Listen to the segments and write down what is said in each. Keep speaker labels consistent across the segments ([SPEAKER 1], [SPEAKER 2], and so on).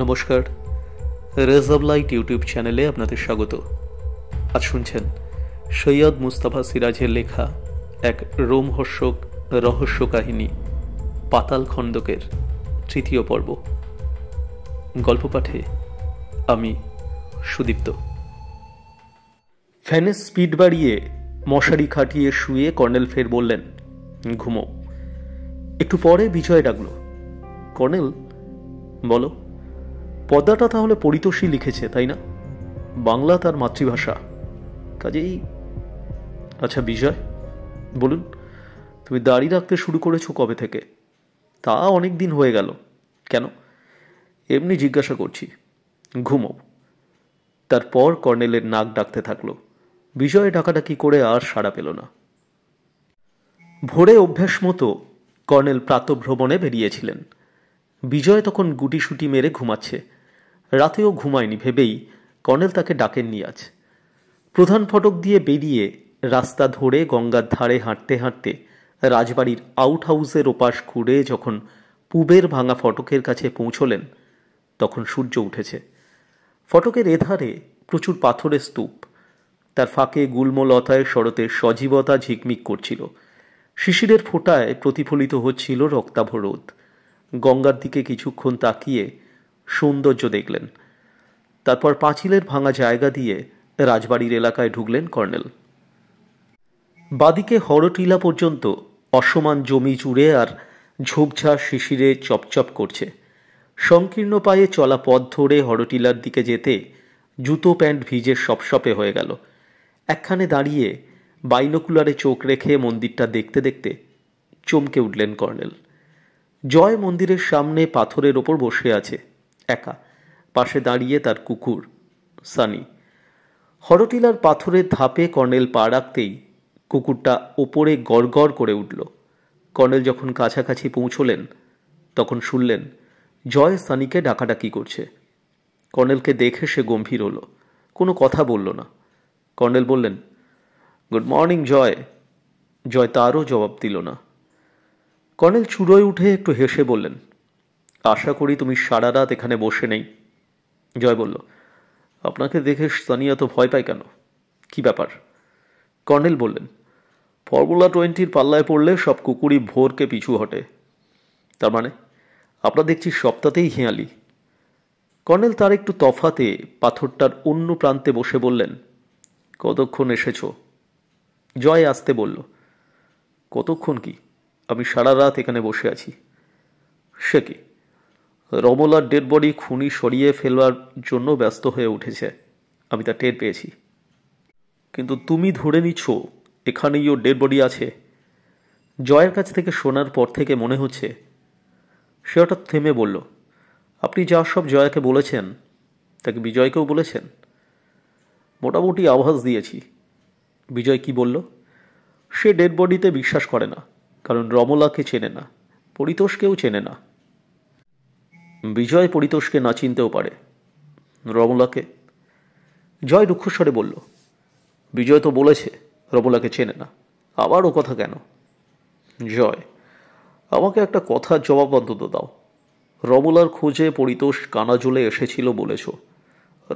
[SPEAKER 1] নমস্কার রেজাব light YouTube চ্যানেলে আপনাদের স্বাগত আজ শুনছেন সৈয়দ মুস্তাফা সিরাজের লেখা এক রোমহর্ষক রহস্য কাহিনী পাতাল খন্দকের তৃতীয় পর্ব গল্প পাঠে আমি সুদীপ্ত ফ্যানের স্পিড বাড়িয়ে মশারি খাটিয়ে শুয়ে কর্নেল ফের বললেন ঘুমো একটু পরে বিজয় ডাকল কর্নেল বলো পদ্মাটা তাহলে পরিতোষী লিখেছে তাই না বাংলা তার মাতৃভাষা কাজেই আচ্ছা বিজয় বলুন তুমি দাড়ি রাখতে শুরু করেছো কবে থেকে তা অনেক দিন হয়ে গেল কেন এমনি জিজ্ঞাসা করছি ঘুমো তারপর কর্নেলের নাক ডাকতে থাকলো বিজয় ডাকাডাকি করে আর সাড়া পেল না ভোরে অভ্যাস মতো কর্নেল প্রাতভ্রমণে বেরিয়েছিলেন বিজয় তখন গুটি সুটি মেরে ঘুমাচ্ছে রাতেও ঘুমায়নি ভেবেই কর্নেল তাকে ডাকেন নি আজ প্রধান ফটক দিয়ে বেরিয়ে রাস্তা ধরে গঙ্গার ধারে হাঁটতে হাঁটতে রাজবাড়ির আউট হাউসের ওপাশ ঘুরে যখন পুবের ভাঙা ফটকের কাছে পৌঁছলেন তখন সূর্য উঠেছে ফটকের এধারে প্রচুর পাথরের স্তূপ তার ফাঁকে গুলমলতায় শরতের সজীবতা ঝিকমিক করছিল শিশিরের ফোঁটায় প্রতিফলিত হচ্ছিল রক্তাভ গঙ্গার দিকে কিছুক্ষণ তাকিয়ে সৌন্দর্য দেখলেন তারপর পাঁচিলের ভাঙা জায়গা দিয়ে রাজবাড়ির এলাকায় ঢুকলেন কর্নেল বাদিকে হরটিলা পর্যন্ত অসমান জমি জুড়ে আর ঝোপঝাড় শিশিরে চপচপ করছে সংকীর্ণ পায়ে চলা পথ ধরে হরটিলার দিকে যেতে জুতো প্যান্ট ভিজে সপসপে হয়ে গেল একখানে দাঁড়িয়ে বাইনকুলারে চোখ রেখে মন্দিরটা দেখতে দেখতে চমকে উঠলেন কর্নেল জয় মন্দিরের সামনে পাথরের ওপর বসে আছে একা পাশে দাঁড়িয়ে তার কুকুর সানি হরটিলার পাথরের ধাপে কর্নেল পা রাখতেই কুকুরটা ওপরে গড়গড় করে উঠল কর্নেল যখন কাছাকাছি পৌঁছলেন তখন শুনলেন জয় সানিকে ডাকাডাকি করছে কর্নেলকে দেখে সে গম্ভীর হলো কোনো কথা বলল না কর্নেল বললেন গুড মর্নিং জয় জয় তারও জবাব দিল না কর্নেল চুড়োয় উঠে একটু হেসে বললেন আশা করি তুমি সারা রাত এখানে বসে নেই জয় বলল আপনাকে দেখে সানিয়া তো ভয় পায় কেন কি ব্যাপার কর্নেল বললেন ফর্মুলা টোয়েন্টির পাল্লায় পড়লে সব কুকুরই ভোরকে পিছু হটে তার মানে আপনার দেখছি সপ্তাহতেই হেঁয়ালি কর্নেল তার একটু তফাতে পাথরটার অন্য প্রান্তে বসে বললেন কতক্ষণ এসেছ জয় আসতে বলল কতক্ষণ কি আমি সারা রাত এখানে বসে আছি সে কি রমলার ডেড বডি খুনি সরিয়ে ফেলবার জন্য ব্যস্ত হয়ে উঠেছে আমি তা টের পেয়েছি কিন্তু তুমি ধরে নিচ্ছ এখানেই ও ডেড বডি আছে জয়ের কাছ থেকে শোনার পর থেকে মনে হচ্ছে সে হঠাৎ থেমে বলল আপনি যা সব জয়াকে বলেছেন তাকে বিজয়কেও বলেছেন মোটামুটি আভাস দিয়েছি বিজয় কি বলল সে ডেড বডিতে বিশ্বাস করে না কারণ রমলাকে চেনে না পরিতোষকেও চেনে না বিজয় পরিতোষকে না চিনতেও পারে রমলাকে জয় রুক্ষস্বরে বলল বিজয় তো বলেছে রমলাকে চেনে না আবারও কথা কেন জয় আমাকে একটা কথার জবাব অন্তত দাও রমলার খোঁজে পরিতোষ কানাজলে এসেছিল বলেছ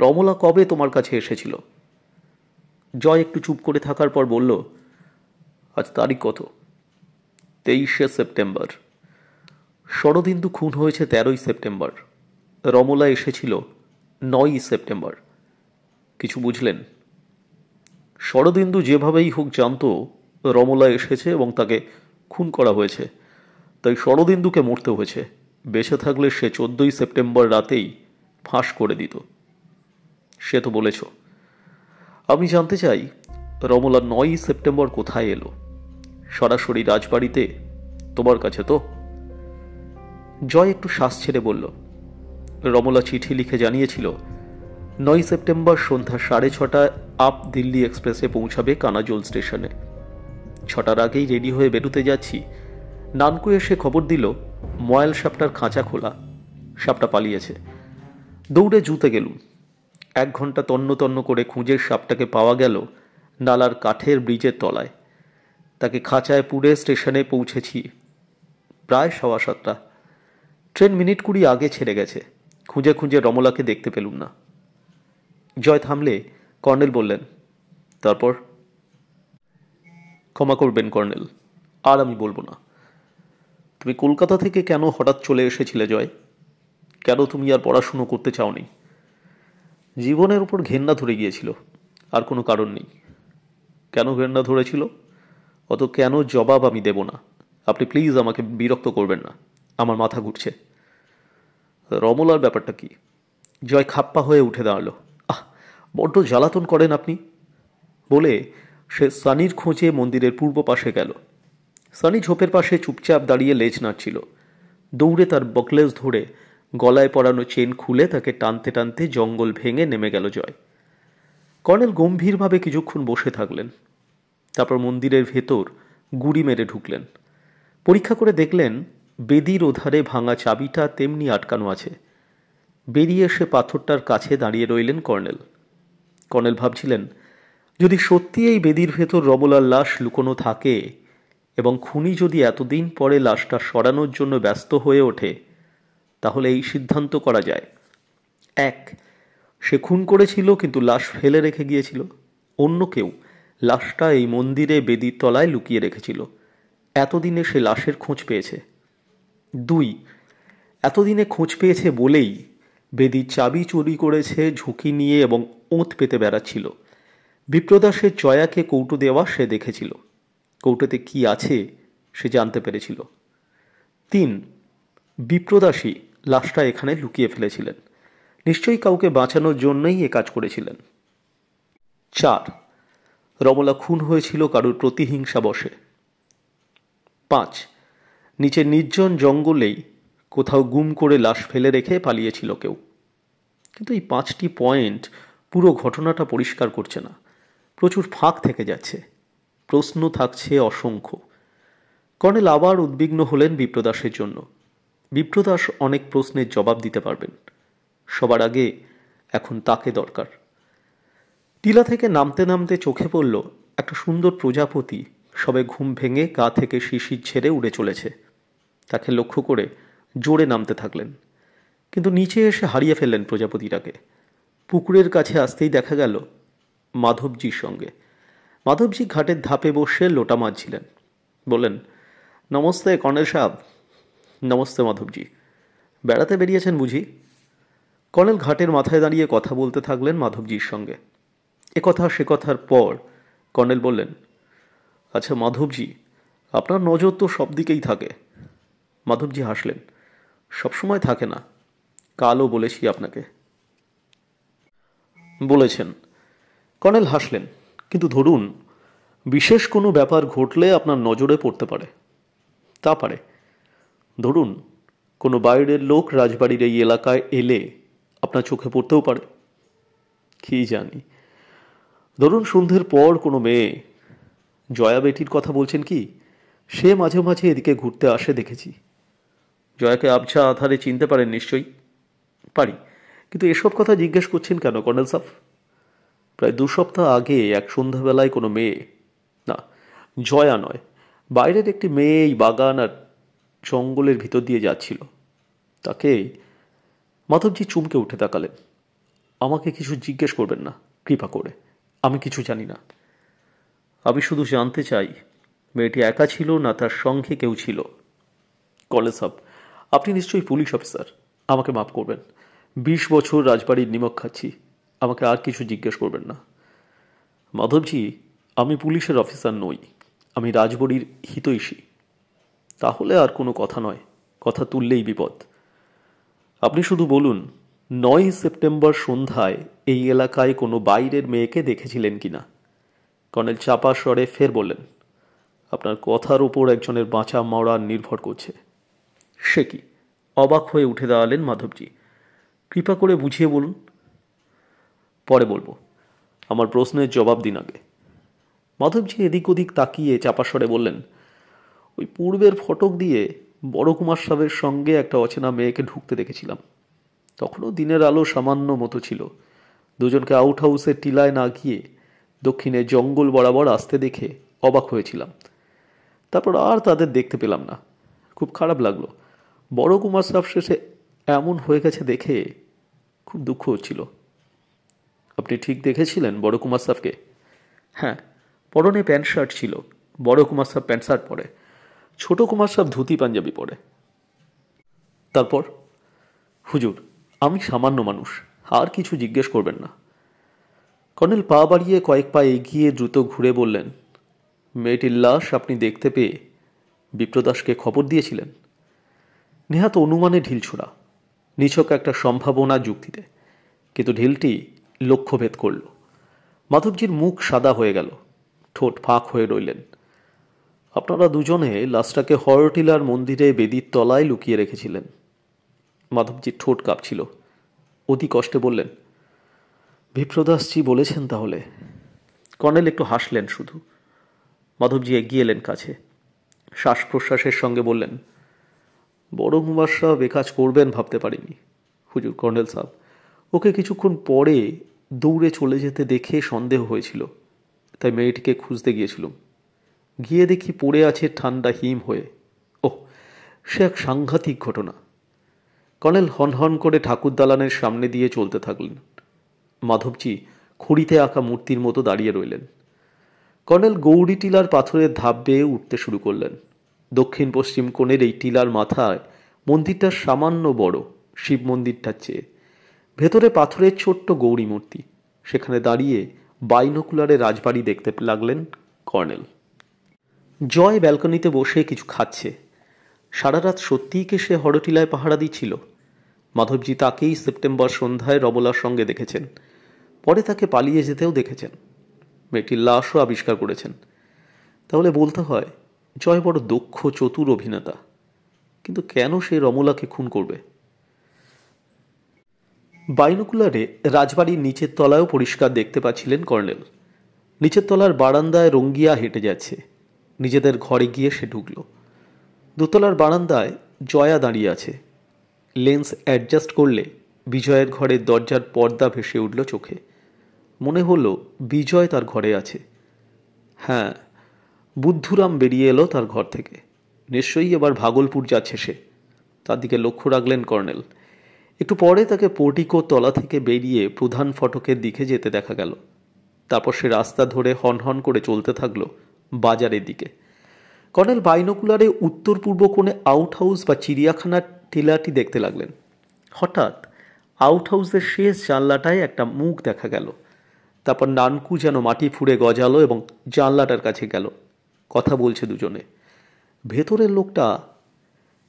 [SPEAKER 1] রমলা কবে তোমার কাছে এসেছিল জয় একটু চুপ করে থাকার পর বলল আজ তারিখ কত তেইশে সেপ্টেম্বর শরদিন্দু খুন হয়েছে তেরোই সেপ্টেম্বর রমলা এসেছিল নয়ই সেপ্টেম্বর কিছু বুঝলেন শরদিন্দু যেভাবেই হোক জানত রমলা এসেছে এবং তাকে খুন করা হয়েছে তাই শরদিন্দুকে মরতে হয়েছে বেঁচে থাকলে সে চোদ্দই সেপ্টেম্বর রাতেই ফাঁস করে দিত সে তো বলেছ আমি জানতে চাই রমলা নয়ই সেপ্টেম্বর কোথায় এলো সরাসরি রাজবাড়িতে তোমার কাছে তো জয় একটু শ্বাস ছেড়ে বলল রমলা চিঠি লিখে জানিয়েছিল নয় সেপ্টেম্বর সন্ধ্যা সাড়ে ছটায় আপ দিল্লি এক্সপ্রেসে পৌঁছাবে কানাজোল স্টেশনে ছটার আগেই রেডি হয়ে বেরুতে যাচ্ছি নানকু এসে খবর দিল ময়াল সাপটার খাঁচা খোলা সাপটা পালিয়েছে দৌড়ে জুতে গেলুম এক ঘন্টা তন্ন তন্ন করে খুঁজে সাপটাকে পাওয়া গেল নালার কাঠের ব্রিজের তলায় তাকে খাঁচায় পুড়ে স্টেশনে পৌঁছেছি প্রায় সওয়া সাতটা ট্রেন মিনিট কুড়ি আগে ছেড়ে গেছে খুঁজে খুঁজে রমলাকে দেখতে পেলুম না জয় থামলে কর্নেল বললেন তারপর ক্ষমা করবেন কর্নেল আর আমি বলবো না তুমি কলকাতা থেকে কেন হঠাৎ চলে এসেছিলে জয় কেন তুমি আর পড়াশুনো করতে চাওনি জীবনের উপর ঘেন্না ধরে গিয়েছিল আর কোনো কারণ নেই কেন ঘেন্না ধরেছিল অত কেন জবাব আমি দেব না আপনি প্লিজ আমাকে বিরক্ত করবেন না আমার মাথা ঘুরছে রমলার ব্যাপারটা কি জয় খাপ্পা হয়ে উঠে দাঁড়ালো আহ বড্ড জ্বালাতন করেন আপনি বলে সে সানির খোঁজে মন্দিরের পূর্ব পাশে গেল সানি ঝোপের পাশে চুপচাপ দাঁড়িয়ে লেজ নাড়ছিল দৌড়ে তার বকলেজ ধরে গলায় পরানো চেন খুলে তাকে টানতে টানতে জঙ্গল ভেঙে নেমে গেল জয় কর্নেল গম্ভীরভাবে কিছুক্ষণ বসে থাকলেন তারপর মন্দিরের ভেতর গুড়ি মেরে ঢুকলেন পরীক্ষা করে দেখলেন বেদির ওধারে ভাঙা চাবিটা তেমনি আটকানো আছে বেরিয়ে এসে পাথরটার কাছে দাঁড়িয়ে রইলেন কর্নেল কর্নেল ভাবছিলেন যদি সত্যি এই বেদির ভেতর রবলার লাশ লুকোনো থাকে এবং খুনি যদি এতদিন পরে লাশটা সরানোর জন্য ব্যস্ত হয়ে ওঠে তাহলে এই সিদ্ধান্ত করা যায় এক সে খুন করেছিল কিন্তু লাশ ফেলে রেখে গিয়েছিল অন্য কেউ লাশটা এই মন্দিরে বেদির তলায় লুকিয়ে রেখেছিল এতদিনে সে লাশের খোঁজ পেয়েছে দুই এতদিনে খোঁজ পেয়েছে বলেই বেদি চাবি চুরি করেছে ঝুঁকি নিয়ে এবং ওঁত পেতে বেড়াচ্ছিল বিপ্রদাসের জয়াকে কৌটো দেওয়া সে দেখেছিল কৌটোতে কি আছে সে জানতে পেরেছিল তিন বিপ্রদাসী লাশটা এখানে লুকিয়ে ফেলেছিলেন নিশ্চয়ই কাউকে বাঁচানোর জন্যই এ কাজ করেছিলেন চার রমলা খুন হয়েছিল কারোর প্রতিহিংসা বসে পাঁচ নিচে নির্জন জঙ্গলেই কোথাও গুম করে লাশ ফেলে রেখে পালিয়েছিল কেউ কিন্তু এই পাঁচটি পয়েন্ট পুরো ঘটনাটা পরিষ্কার করছে না প্রচুর ফাঁক থেকে যাচ্ছে প্রশ্ন থাকছে অসংখ্য কর্নেল আবার উদ্বিগ্ন হলেন বিপ্রদাসের জন্য বিপ্রদাস অনেক প্রশ্নের জবাব দিতে পারবেন সবার আগে এখন তাকে দরকার টিলা থেকে নামতে নামতে চোখে পড়ল একটা সুন্দর প্রজাপতি সবে ঘুম ভেঙে গা থেকে শিশির ছেড়ে উড়ে চলেছে তাকে লক্ষ্য করে জোরে নামতে থাকলেন কিন্তু নিচে এসে হারিয়ে ফেললেন প্রজাপতিটাকে পুকুরের কাছে আসতেই দেখা গেল মাধবজির সঙ্গে মাধবজি ঘাটের ধাপে বসে লোটা মারছিলেন বললেন নমস্তে কর্নেল সাহেব নমস্তে মাধবজি বেড়াতে বেরিয়েছেন বুঝি কর্নেল ঘাটের মাথায় দাঁড়িয়ে কথা বলতে থাকলেন মাধবজির সঙ্গে এ কথা সে কথার পর কর্নেল বললেন আচ্ছা মাধবজি আপনার নজর তো সব দিকেই থাকে মাধবজি হাসলেন সবসময় থাকে না কালও বলেছি আপনাকে বলেছেন কর্নেল হাসলেন কিন্তু ধরুন বিশেষ কোনো ব্যাপার ঘটলে আপনার নজরে পড়তে পারে তা পারে ধরুন কোনো বাইরের লোক রাজবাড়ির এই এলাকায় এলে আপনার চোখে পড়তেও পারে কি জানি ধরুন সন্ধ্যের পর কোনো মেয়ে জয়া বেটির কথা বলছেন কি সে মাঝে মাঝে এদিকে ঘুরতে আসে দেখেছি জয়াকে আবছা আধারে চিনতে পারেন নিশ্চয়ই পারি কিন্তু এসব কথা জিজ্ঞেস করছেন কেন কর্নেল সাফ প্রায় দু সপ্তাহ আগে এক সন্ধ্যাবেলায় কোনো মেয়ে না জয়া নয় বাইরের একটি মেয়ে এই বাগান আর জঙ্গলের ভিতর দিয়ে যাচ্ছিল তাকে মাধবজি চুমকে উঠে তাকালেন আমাকে কিছু জিজ্ঞেস করবেন না কৃপা করে আমি কিছু জানি না আমি শুধু জানতে চাই মেয়েটি একা ছিল না তার সঙ্গে কেউ ছিল কলেজ সাহেব আপনি নিশ্চয়ই পুলিশ অফিসার আমাকে মাফ করবেন বিশ বছর রাজবাড়ির নিমক খাচ্ছি আমাকে আর কিছু জিজ্ঞেস করবেন না মাধবজি আমি পুলিশের অফিসার নই আমি রাজবাড়ির হিতৈষী তাহলে আর কোনো কথা নয় কথা তুললেই বিপদ আপনি শুধু বলুন নয় সেপ্টেম্বর সন্ধ্যায় এই এলাকায় কোনো বাইরের মেয়েকে দেখেছিলেন কি না কর্নেল চাপা স্বরে ফের বললেন আপনার কথার ওপর একজনের বাঁচা মরা নির্ভর করছে সে কি অবাক হয়ে উঠে দাঁড়ালেন মাধবজি কৃপা করে বুঝিয়ে বলুন পরে বলবো আমার প্রশ্নের জবাব দিন আগে মাধবজি এদিক ওদিক তাকিয়ে চাপাসরে বললেন ওই পূর্বের ফটক দিয়ে বড় কুমার সাহেবের সঙ্গে একটা অচেনা মেয়েকে ঢুকতে দেখেছিলাম তখনও দিনের আলো সামান্য মতো ছিল দুজনকে আউট হাউসের টিলায় না গিয়ে দক্ষিণে জঙ্গল বরাবর আসতে দেখে অবাক হয়েছিলাম তারপর আর তাদের দেখতে পেলাম না খুব খারাপ লাগলো বড় কুমার সাফ শেষে এমন হয়ে গেছে দেখে খুব দুঃখ হচ্ছিল আপনি ঠিক দেখেছিলেন বড় কুমার সাফকে হ্যাঁ পরনে প্যান্ট শার্ট ছিল বড় কুমার সাহ প্যান্ট শার্ট পরে ছোট কুমার সাহ ধুতি পাঞ্জাবি পরে তারপর হুজুর আমি সামান্য মানুষ আর কিছু জিজ্ঞেস করবেন না কর্নেল পা বাড়িয়ে কয়েক পা এগিয়ে দ্রুত ঘুরে বললেন মেয়েটির লাশ আপনি দেখতে পেয়ে বিপ্রদাসকে খবর দিয়েছিলেন নেহাত অনুমানে ঢিল ছোড়া নিছক একটা সম্ভাবনা যুক্তিতে কিন্তু ঢিলটি লক্ষ্যভেদ করল মাধবজির মুখ সাদা হয়ে গেল ঠোঁট ফাঁক হয়ে রইলেন আপনারা দুজনে লাশটাকে হরটিলার মন্দিরে বেদির তলায় লুকিয়ে রেখেছিলেন মাধবজির ঠোঁট কাঁপছিল অতি কষ্টে বললেন বিপ্রদাসজি বলেছেন তাহলে কর্নেল একটু হাসলেন শুধু মাধবজি এগিয়ে এলেন কাছে শ্বাস প্রশ্বাসের সঙ্গে বললেন বড় হুমার সাহেব করবেন ভাবতে পারিনি হুজুর কর্নেল সাহেব ওকে কিছুক্ষণ পরে দৌড়ে চলে যেতে দেখে সন্দেহ হয়েছিল তাই মেয়েটিকে খুঁজতে গিয়েছিলুম গিয়ে দেখি পড়ে আছে ঠান্ডা হিম হয়ে ও সে এক সাংঘাতিক ঘটনা কর্নেল হনহন করে ঠাকুর দালানের সামনে দিয়ে চলতে থাকলেন মাধবজি খড়িতে আঁকা মূর্তির মতো দাঁড়িয়ে রইলেন কর্নেল গৌরীটিলার পাথরের ধাপ বেয়ে উঠতে শুরু করলেন দক্ষিণ পশ্চিম কোণের এই টিলার মাথায় মন্দিরটা সামান্য বড় শিব মন্দিরটার চেয়ে ভেতরে পাথরের ছোট্ট গৌরী মূর্তি সেখানে দাঁড়িয়ে বাইনোকুলারে রাজবাড়ি দেখতে লাগলেন কর্নেল জয় ব্যালকনিতে বসে কিছু খাচ্ছে সারা রাত সত্যিই কে সে হরটিলায় পাহারা দিচ্ছিল মাধবজি তাকেই সেপ্টেম্বর সন্ধ্যায় রবলার সঙ্গে দেখেছেন পরে তাকে পালিয়ে যেতেও দেখেছেন মেয়েটির লাশও আবিষ্কার করেছেন তাহলে বলতে হয় জয় বড় দক্ষ চতুর অভিনেতা কিন্তু কেন সে রমলাকে খুন করবে বাইনকুলারে রাজবাড়ির নিচের তলায়ও পরিষ্কার দেখতে পাচ্ছিলেন কর্নেল নিচের তলার বারান্দায় রঙ্গিয়া হেঁটে যাচ্ছে নিজেদের ঘরে গিয়ে সে ঢুকল দোতলার বারান্দায় জয়া দাঁড়িয়ে আছে লেন্স অ্যাডজাস্ট করলে বিজয়ের ঘরে দরজার পর্দা ভেসে উঠল চোখে মনে হলো বিজয় তার ঘরে আছে হ্যাঁ বুদ্ধুরাম বেরিয়ে এলো তার ঘর থেকে নিশ্চয়ই এবার ভাগলপুর যাচ্ছে সে তার দিকে লক্ষ্য রাখলেন কর্নেল একটু পরে তাকে পোর্টিকো তলা থেকে বেরিয়ে প্রধান ফটকের দিকে যেতে দেখা গেল তারপর সে রাস্তা ধরে হনহন করে চলতে থাকলো বাজারের দিকে কর্নেল বাইনোকুলারে উত্তর পূর্ব কোণে আউট হাউস বা চিড়িয়াখানার টিলাটি দেখতে লাগলেন হঠাৎ আউট হাউসের শেষ জানলাটায় একটা মুখ দেখা গেল তারপর নানকু যেন মাটি ফুড়ে গজালো এবং জানলাটার কাছে গেল কথা বলছে দুজনে ভেতরের লোকটা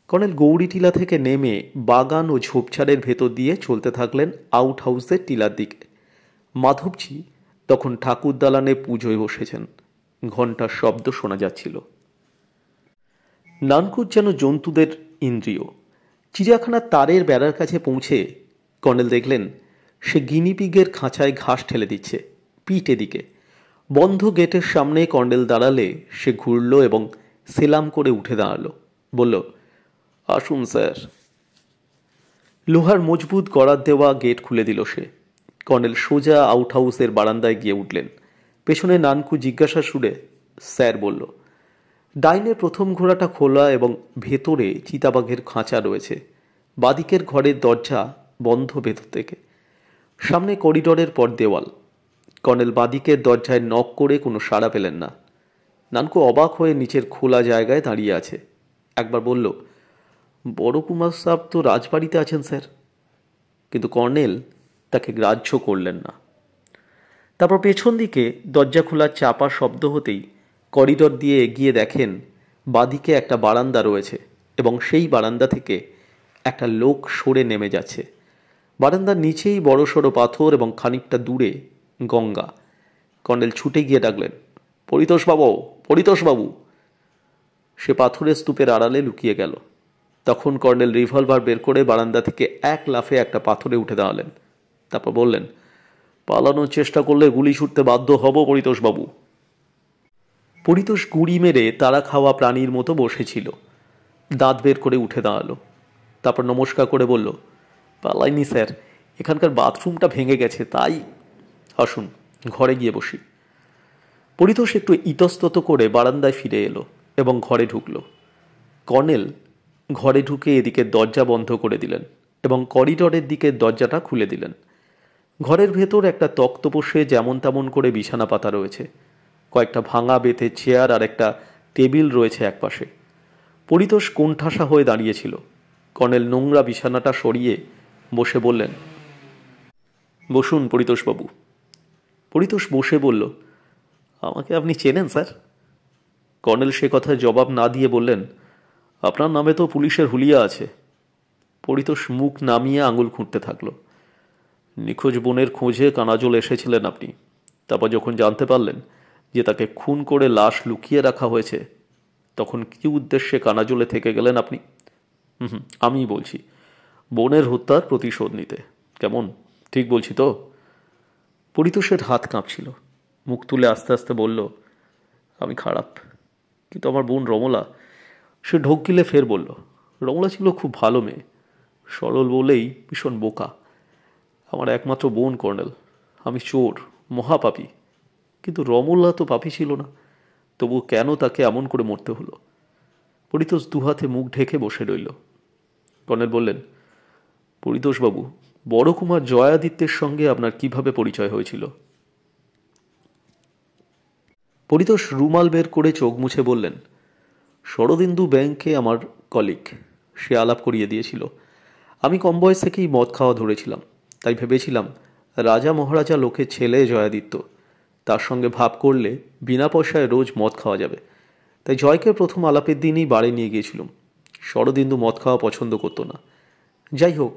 [SPEAKER 1] কর্নেল গৌরীটিলা থেকে নেমে বাগান ও ঝোপঝাড়ের ভেতর দিয়ে চলতে থাকলেন আউট হাউসের টিলার দিকে মাধবজি তখন ঠাকুর দালানে পুজোয় বসেছেন ঘন্টার শব্দ শোনা যাচ্ছিল নানকুর যেন জন্তুদের ইন্দ্রিয় চিড়িয়াখানার তারের বেড়ার কাছে পৌঁছে কর্নেল দেখলেন সে গিনিপিগের খাঁচায় ঘাস ঠেলে দিচ্ছে পিঠে দিকে বন্ধ গেটের সামনে কন্ডেল দাঁড়ালে সে ঘুরল এবং সেলাম করে উঠে দাঁড়ালো বলল আসুন স্যার লোহার মজবুত গড়ার দেওয়া গেট খুলে দিল সে কর্নেল সোজা আউট হাউসের বারান্দায় গিয়ে উঠলেন পেছনে নানকু জিজ্ঞাসা সুরে স্যার বলল ডাইনের প্রথম ঘোড়াটা খোলা এবং ভেতরে চিতাবাঘের খাঁচা রয়েছে বাদিকের ঘরের দরজা বন্ধ ভেতর থেকে সামনে করিডরের পর দেওয়াল কর্নেল বাদিকের দরজায় নক করে কোনো সাড়া পেলেন না নানকু অবাক হয়ে নিচের খোলা জায়গায় দাঁড়িয়ে আছে একবার বলল বড় কুমার সাহেব তো রাজবাড়িতে আছেন স্যার কিন্তু কর্নেল তাকে গ্রাহ্য করলেন না তারপর পেছন দিকে দরজা খোলার চাপা শব্দ হতেই করিডর দিয়ে এগিয়ে দেখেন বাদিকে একটা বারান্দা রয়েছে এবং সেই বারান্দা থেকে একটা লোক সরে নেমে যাচ্ছে বারান্দার নিচেই বড়সড় পাথর এবং খানিকটা দূরে গঙ্গা কন্ডেল ছুটে গিয়ে ডাকলেন পরিতোষবাবু পরিতোষবাবু সে পাথরের স্তূপের আড়ালে লুকিয়ে গেল তখন কর্নেল রিভলভার বের করে বারান্দা থেকে এক লাফে একটা পাথরে উঠে দাঁড়ালেন তারপর বললেন পালানোর চেষ্টা করলে গুলি ছুটতে বাধ্য হব পরিতোষবাবু পরিতোষ গুড়ি মেরে তারা খাওয়া প্রাণীর মতো বসেছিল দাঁত বের করে উঠে দাঁড়ালো তারপর নমস্কার করে বলল পালাইনি স্যার এখানকার বাথরুমটা ভেঙে গেছে তাই আসুন ঘরে গিয়ে বসি পরিতোষ একটু ইতস্তত করে বারান্দায় ফিরে এলো এবং ঘরে ঢুকল কর্নেল ঘরে ঢুকে এদিকে দরজা বন্ধ করে দিলেন এবং করিডরের দিকে দরজাটা খুলে দিলেন ঘরের ভেতর একটা তক্তপোষে যেমন তেমন করে বিছানা পাতা রয়েছে কয়েকটা ভাঙা বেতে চেয়ার আর একটা টেবিল রয়েছে একপাশে পরিতোষ কোণঠাসা হয়ে দাঁড়িয়েছিল কর্নেল নোংরা বিছানাটা সরিয়ে বসে বললেন বসুন পরিতোষবাবু হরিতোষ বসে বলল আমাকে আপনি চেনেন স্যার কর্নেল সে কথায় জবাব না দিয়ে বললেন আপনার নামে তো পুলিশের হুলিয়া আছে পরিতোষ মুখ নামিয়ে আঙুল খুঁটতে থাকলো নিখোঁজ বোনের খোঁজে কানাজল এসেছিলেন আপনি তারপর যখন জানতে পারলেন যে তাকে খুন করে লাশ লুকিয়ে রাখা হয়েছে তখন কি উদ্দেশ্যে কানাজলে থেকে গেলেন আপনি হুম আমি বলছি বোনের হত্যার প্রতিশোধ নিতে কেমন ঠিক বলছি তো পরিতোষের হাত কাঁপছিল মুখ তুলে আস্তে আস্তে বলল আমি খারাপ কিন্তু আমার বোন রমলা সে ঢোক গিলে ফের বলল রমলা ছিল খুব ভালো মেয়ে সরল বলেই ভীষণ বোকা আমার একমাত্র বোন কর্নেল আমি চোর মহাপাপি কিন্তু রমলা তো পাপি ছিল না তবু কেন তাকে এমন করে মরতে হলো পরিতোষ দুহাতে মুখ ঢেকে বসে রইল কর্নেল বললেন পরিতোষবাবু বড়কুমার জয়াদিত্যের সঙ্গে আপনার কিভাবে পরিচয় হয়েছিল পরিতোষ রুমাল বের করে চোখ মুছে বললেন শরদিন্দু ব্যাংকে আমার কলিগ সে আলাপ করিয়ে দিয়েছিল আমি কম বয়স থেকেই মদ খাওয়া ধরেছিলাম তাই ভেবেছিলাম রাজা মহারাজা লোকের ছেলে জয়াদিত্য তার সঙ্গে ভাব করলে বিনা পয়সায় রোজ মদ খাওয়া যাবে তাই জয়কে প্রথম আলাপের দিনই বাড়ি নিয়ে গিয়েছিলাম শরদিন্দু মদ খাওয়া পছন্দ করতো না যাই হোক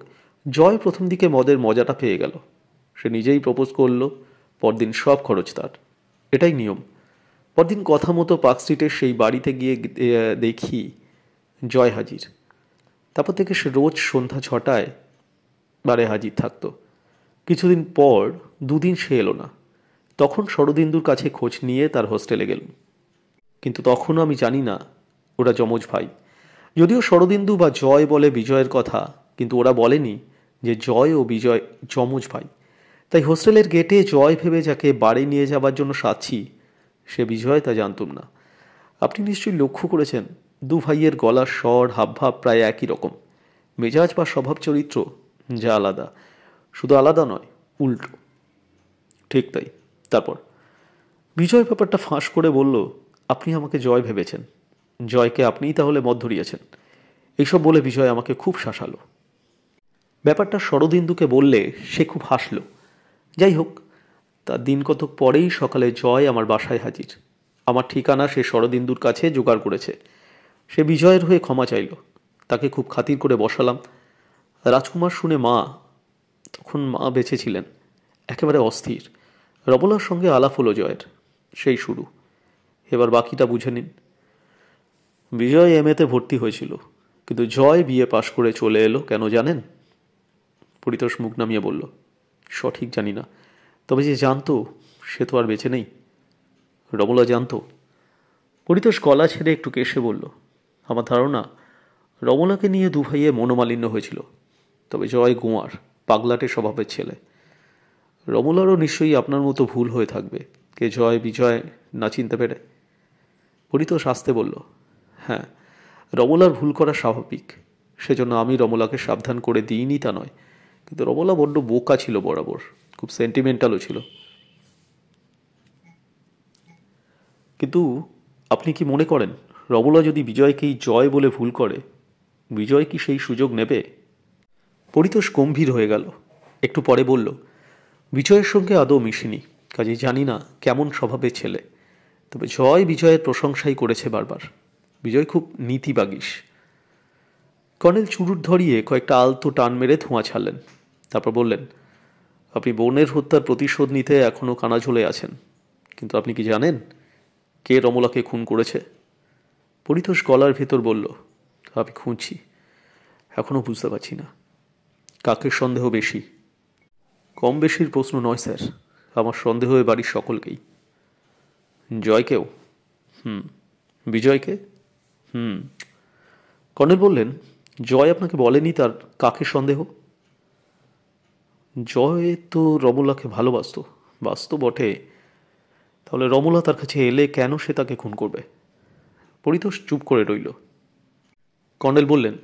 [SPEAKER 1] জয় প্রথম দিকে মদের মজাটা পেয়ে গেল সে নিজেই প্রপোজ করলো পরদিন সব খরচ তার এটাই নিয়ম পরদিন কথা মতো পার্ক স্ট্রিটের সেই বাড়িতে গিয়ে দেখি জয় হাজির তারপর থেকে সে রোজ সন্ধ্যা ছটায় বারে হাজির থাকতো কিছুদিন পর দুদিন সে এলো না তখন শরদিন্দুর কাছে খোঁজ নিয়ে তার হোস্টেলে গেল কিন্তু তখনও আমি জানি না ওরা যমজ ভাই যদিও শরদিন্দু বা জয় বলে বিজয়ের কথা কিন্তু ওরা বলেনি যে জয় ও বিজয় যমজ ভাই তাই হোস্টেলের গেটে জয় ভেবে যাকে বাড়ি নিয়ে যাবার জন্য সাচ্ছি সে বিজয় তা জানতুম না আপনি নিশ্চয়ই লক্ষ্য করেছেন দু ভাইয়ের গলার স্বর হাবভাব প্রায় একই রকম মেজাজ বা স্বভাব চরিত্র যা আলাদা শুধু আলাদা নয় উল্টো ঠিক তাই তারপর বিজয় ব্যাপারটা ফাঁস করে বলল আপনি আমাকে জয় ভেবেছেন জয়কে আপনিই তাহলে মত ধরিয়েছেন এইসব বলে বিজয় আমাকে খুব শাসালো ব্যাপারটা শরদিন্দুকে বললে সে খুব হাসল যাই হোক তার দিন কতক পরেই সকালে জয় আমার বাসায় হাজির আমার ঠিকানা সে শরদিন্দুর কাছে জোগাড় করেছে সে বিজয়ের হয়ে ক্ষমা চাইল তাকে খুব খাতির করে বসালাম রাজকুমার শুনে মা তখন মা বেঁচে ছিলেন একেবারে অস্থির রবলার সঙ্গে আলাপ হলো জয়ের সেই শুরু এবার বাকিটা বুঝে নিন বিজয় এম এতে ভর্তি হয়েছিল কিন্তু জয় বিয়ে পাশ করে চলে এলো কেন জানেন পরিতোষ মুখ নামিয়ে বলল সঠিক জানি না তবে যে জানতো সে তো আর বেঁচে নেই রমলা জানতো পরিতোষ গলা ছেড়ে একটু কেসে বলল আমার ধারণা রমলাকে নিয়ে দুভাইয়ে মনোমালিন্য হয়েছিল তবে জয় গোয়ার পাগলাটে স্বভাবের ছেলে রমলারও নিশ্চয়ই আপনার মতো ভুল হয়ে থাকবে কে জয় বিজয় না চিনতে পেরে পরিতোষ আসতে বলল হ্যাঁ রমলার ভুল করা স্বাভাবিক সেজন্য আমি রমলাকে সাবধান করে দিইনি তা নয় কিন্তু রমলা বড্ড বোকা ছিল বরাবর খুব সেন্টিমেন্টালও ছিল কিন্তু আপনি কি মনে করেন রবলা যদি বিজয়কেই জয় বলে ভুল করে বিজয় কি সেই সুযোগ নেবে পরিতোষ গম্ভীর হয়ে গেল একটু পরে বলল বিজয়ের সঙ্গে আদৌ মিশিনি কাজে জানি না কেমন স্বভাবে ছেলে তবে জয় বিজয়ের প্রশংসাই করেছে বারবার বিজয় খুব নীতিবাগিস কর্নেল চুরুট ধরিয়ে কয়েকটা আলতো টান মেরে ধোঁয়া ছাড়লেন তারপর বললেন আপনি বোনের হত্যার প্রতিশোধ নিতে এখনও কানাঝোলে আছেন কিন্তু আপনি কি জানেন কে রমলাকে খুন করেছে পরিতোষ গলার ভেতর বলল আমি খুঁজছি এখনও বুঝতে পারছি না কাকে সন্দেহ বেশি কম বেশির প্রশ্ন নয় স্যার আমার সন্দেহ এ বাড়ির সকলকেই জয়কেও হুম বিজয়কে হুম কর্নেল বললেন জয় আপনাকে বলেনি তার কাকে সন্দেহ জয় তো রমলাকে ভালোবাসত বাসত বটে তাহলে রমলা তার কাছে এলে কেন সে তাকে খুন করবে পরিতোষ চুপ করে রইল কর্নেল বললেন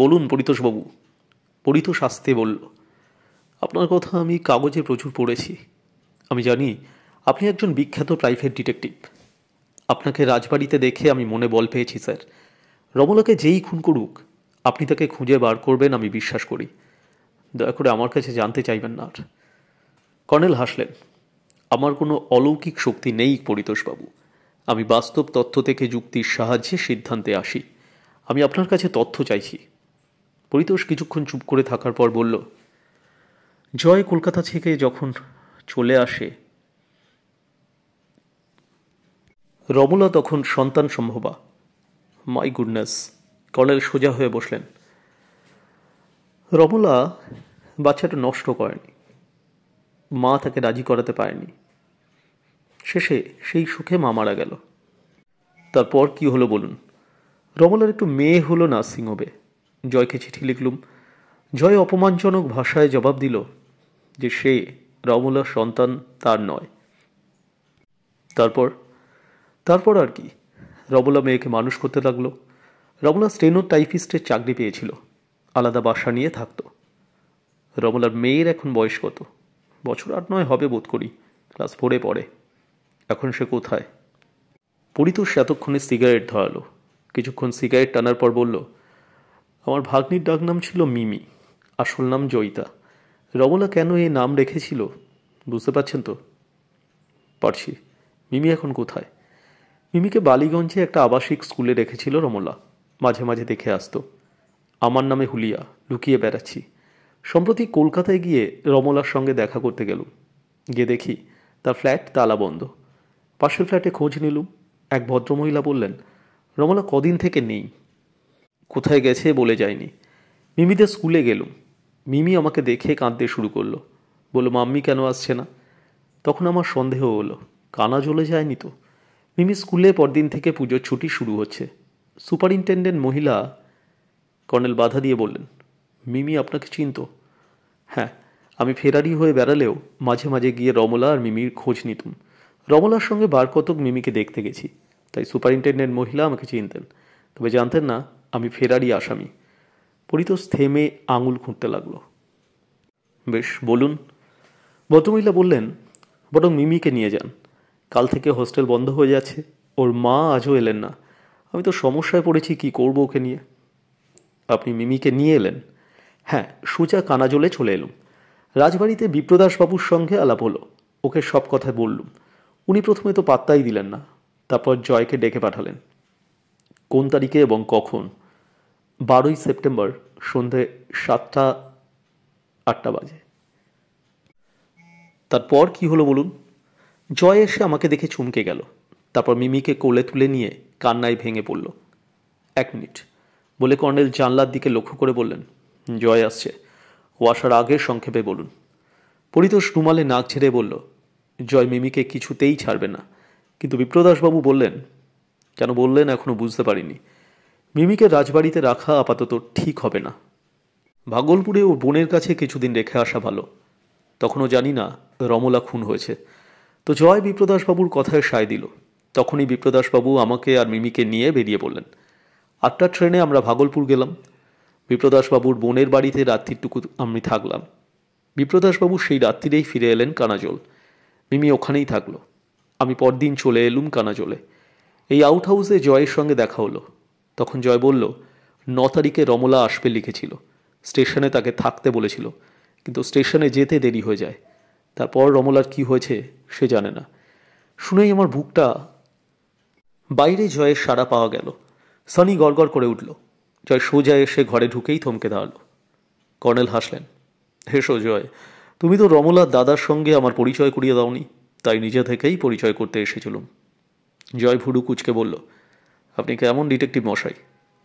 [SPEAKER 1] বলুন পরিতোষবাবু পরিতোষ আসতে বলল আপনার কথা আমি কাগজে প্রচুর পড়েছি আমি জানি আপনি একজন বিখ্যাত প্রাইভেট ডিটেকটিভ আপনাকে রাজবাড়িতে দেখে আমি মনে বল পেয়েছি স্যার রমলাকে যেই খুন করুক আপনি তাকে খুঁজে বার করবেন আমি বিশ্বাস করি দয়া করে আমার কাছে জানতে চাইবেন না আর কর্নেল হাসলেন আমার কোনো অলৌকিক শক্তি নেই পরিতোষবাবু আমি বাস্তব তথ্য থেকে যুক্তির সাহায্যে সিদ্ধান্তে আসি আমি আপনার কাছে তথ্য চাইছি পরিতোষ কিছুক্ষণ চুপ করে থাকার পর বলল জয় কলকাতা থেকে যখন চলে আসে রমলা তখন সন্তান সম্ভবা মাই গুডনেস কর্নেল সোজা হয়ে বসলেন রমলা বাচ্চাটা নষ্ট করেনি মা তাকে রাজি করাতে পারেনি শেষে সেই সুখে মা মারা গেল তারপর কি হলো বলুন রমলার একটু মেয়ে হলো হবে জয়কে চিঠি লিখলুম জয় অপমানজনক ভাষায় জবাব দিল যে সে রমলার সন্তান তার নয় তারপর তারপর আর কি রমলা মেয়েকে মানুষ করতে লাগলো রমলা স্টেনো টাইপিস্টের চাকরি পেয়েছিল আলাদা বাসা নিয়ে থাকতো রমলার মেয়ের এখন বয়স কত বছর আট নয় হবে বোধ করি ক্লাস ফোরে পড়ে এখন সে কোথায় পরিতোষ এতক্ষণে সিগারেট ধরালো কিছুক্ষণ সিগারেট টানার পর বলল আমার ভাগ্নির ডাক নাম ছিল মিমি আসল নাম জয়িতা রমলা কেন এই নাম রেখেছিল বুঝতে পারছেন তো পারছি মিমি এখন কোথায় মিমিকে বালিগঞ্জে একটা আবাসিক স্কুলে রেখেছিল রমলা মাঝে মাঝে দেখে আসতো আমার নামে হুলিয়া লুকিয়ে বেড়াচ্ছি সম্প্রতি কলকাতায় গিয়ে রমলার সঙ্গে দেখা করতে গেলুম গিয়ে দেখি তার ফ্ল্যাট তালা বন্ধ পাশের ফ্ল্যাটে খোঁজ নিলুম এক ভদ্রমহিলা বললেন রমলা কদিন থেকে নেই কোথায় গেছে বলে যায়নি মিমিদের স্কুলে গেলুম মিমি আমাকে দেখে কাঁদতে শুরু করলো বলল মাম্মি কেন আসছে না তখন আমার সন্দেহ হলো কানা জ্বলে যায়নি তো মিমি স্কুলে পরদিন থেকে পুজোর ছুটি শুরু হচ্ছে সুপারিনটেন্ডেন্ট মহিলা কর্নেল বাধা দিয়ে বললেন মিমি আপনাকে চিনত হ্যাঁ আমি ফেরারি হয়ে বেড়ালেও মাঝে মাঝে গিয়ে রমলা আর মিমির খোঁজ নিতুম রমলার সঙ্গে বার কতক মিমিকে দেখতে গেছি তাই সুপারিনটেন্ডেন্ট মহিলা আমাকে চিনতেন তবে জানতেন না আমি ফেরারি আসামি পরিতোষ থেমে আঙুল খুঁড়তে লাগলো বেশ বলুন ভদ্রমহিলা বললেন বরং মিমিকে নিয়ে যান কাল থেকে হোস্টেল বন্ধ হয়ে যাচ্ছে ওর মা আজও এলেন না আমি তো সমস্যায় পড়েছি কি করবো ওকে নিয়ে আপনি মিমিকে নিয়ে এলেন হ্যাঁ সোজা কানাজলে চলে এলুম রাজবাড়িতে বিপ্রদাসবাবুর সঙ্গে আলাপ হলো ওকে সব কথা বললুম উনি প্রথমে তো পাত্তাই দিলেন না তারপর জয়কে ডেকে পাঠালেন কোন তারিখে এবং কখন বারোই সেপ্টেম্বর সন্ধে সাতটা আটটা বাজে তারপর কি হলো বলুন জয় এসে আমাকে দেখে চমকে গেল তারপর মিমিকে কোলে তুলে নিয়ে কান্নায় ভেঙে পড়ল এক মিনিট বলে কর্নেল জানলার দিকে লক্ষ্য করে বললেন জয় আসছে ও আসার আগে সংক্ষেপে বলুন পরিতোষ রুমালে নাক ছেড়ে বলল জয় মিমিকে কিছুতেই ছাড়বে না কিন্তু বিপ্রদাসবাবু বললেন কেন বললেন এখনও বুঝতে পারিনি মিমিকে রাজবাড়িতে রাখা আপাতত ঠিক হবে না ভাগলপুরে ও বোনের কাছে কিছুদিন রেখে আসা ভালো তখনও জানি না রমলা খুন হয়েছে তো জয় বিপ্রদাসবাবুর কথায় সায় দিল তখনই বিপ্রদাসবাবু আমাকে আর মিমিকে নিয়ে বেরিয়ে পড়লেন আটটা ট্রেনে আমরা ভাগলপুর গেলাম বিপ্রদাসবাবুর বোনের বাড়িতে রাত্রিটুকু আমি থাকলাম বিপ্রদাসবাবু সেই রাত্রিরেই ফিরে এলেন কানাজল মিমি ওখানেই থাকলো আমি পরদিন চলে এলুম কানাজলে এই আউট হাউসে জয়ের সঙ্গে দেখা হলো তখন জয় বলল ন তারিখে রমলা আসবে লিখেছিল স্টেশনে তাকে থাকতে বলেছিল কিন্তু স্টেশনে যেতে দেরি হয়ে যায় তারপর রমলার কি হয়েছে সে জানে না শুনেই আমার বুকটা বাইরে জয়ের সাড়া পাওয়া গেল সানি গড়গড় করে উঠল জয় সোজা এসে ঘরে ঢুকেই থমকে দাঁড়ালো কর্নেল হাসলেন হেসো জয় তুমি তো রমলার দাদার সঙ্গে আমার পরিচয় করিয়ে দাওনি তাই নিজে থেকেই পরিচয় করতে এসেছিলুম জয় ভুডু কুচকে বলল আপনি কেমন ডিটেকটিভ মশাই